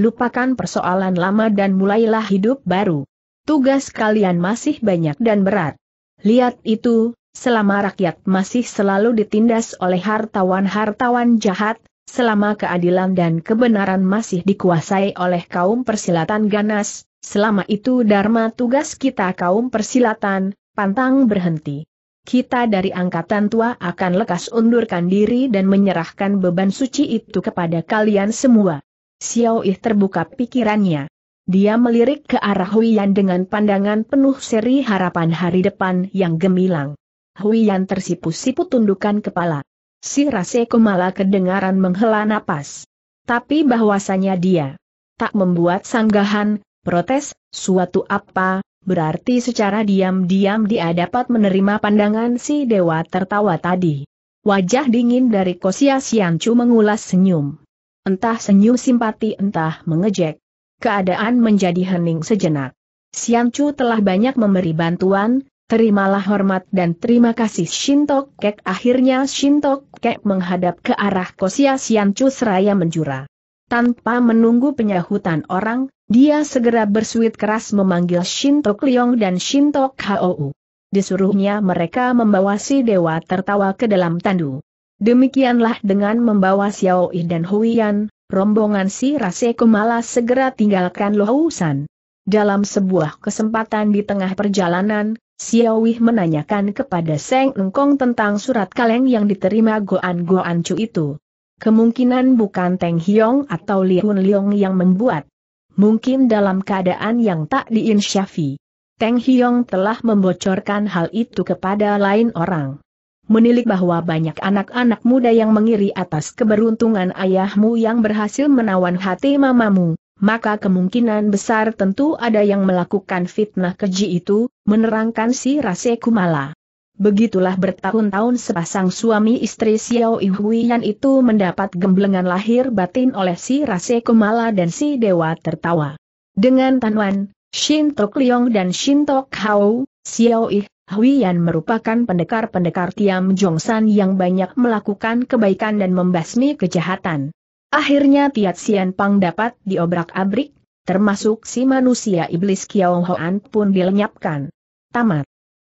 Lupakan persoalan lama dan mulailah hidup baru. Tugas kalian masih banyak dan berat. Lihat itu, Selama rakyat masih selalu ditindas oleh hartawan-hartawan jahat, selama keadilan dan kebenaran masih dikuasai oleh kaum persilatan ganas, selama itu dharma tugas kita kaum persilatan, pantang berhenti. Kita dari angkatan tua akan lekas undurkan diri dan menyerahkan beban suci itu kepada kalian semua. Xiao Yi terbuka pikirannya. Dia melirik ke arah Huiyan dengan pandangan penuh seri harapan hari depan yang gemilang. Huiyan tersipu-sipu tundukan kepala. Si Raseko malah kedengaran menghela napas. Tapi bahwasanya dia tak membuat sanggahan, protes, suatu apa, berarti secara diam-diam dia dapat menerima pandangan si dewa tertawa tadi. Wajah dingin dari Kosia Siancu mengulas senyum. Entah senyum simpati entah mengejek. Keadaan menjadi hening sejenak. Siancu telah banyak memberi bantuan, Terimalah hormat dan terima kasih Shintok Kek. Akhirnya Shintok Kek menghadap ke arah Kosia Siancu seraya menjura. Tanpa menunggu penyahutan orang, dia segera bersuit keras memanggil Shintok Liong dan Shintok Hou. Disuruhnya mereka membawa si dewa tertawa ke dalam tandu. Demikianlah dengan membawa Xiao Yi dan Huian, rombongan si Rase Kumala segera tinggalkan Lohusan. Dalam sebuah kesempatan di tengah perjalanan, Xiaowih menanyakan kepada Seng Engkong tentang surat kaleng yang diterima Goan Goan Chu itu. Kemungkinan bukan Teng Hiong atau Liun Liong yang membuat. Mungkin dalam keadaan yang tak diinsyafi. Teng Hiong telah membocorkan hal itu kepada lain orang. Menilik bahwa banyak anak-anak muda yang mengiri atas keberuntungan ayahmu yang berhasil menawan hati mamamu, maka kemungkinan besar tentu ada yang melakukan fitnah keji itu, menerangkan si Rase Kumala. Begitulah bertahun-tahun sepasang suami istri Xiao Ihuian itu mendapat gemblengan lahir batin oleh si Rase Kumala dan si Dewa tertawa. Dengan Tanwan, Shin Tok Leong dan Shin Tok Hao, Xiao Ih, merupakan pendekar-pendekar Tiam Jongsan yang banyak melakukan kebaikan dan membasmi kejahatan. Akhirnya Tiat Sian Pang dapat diobrak-abrik, termasuk si manusia iblis Kiao Hoan pun dilenyapkan. Tamat.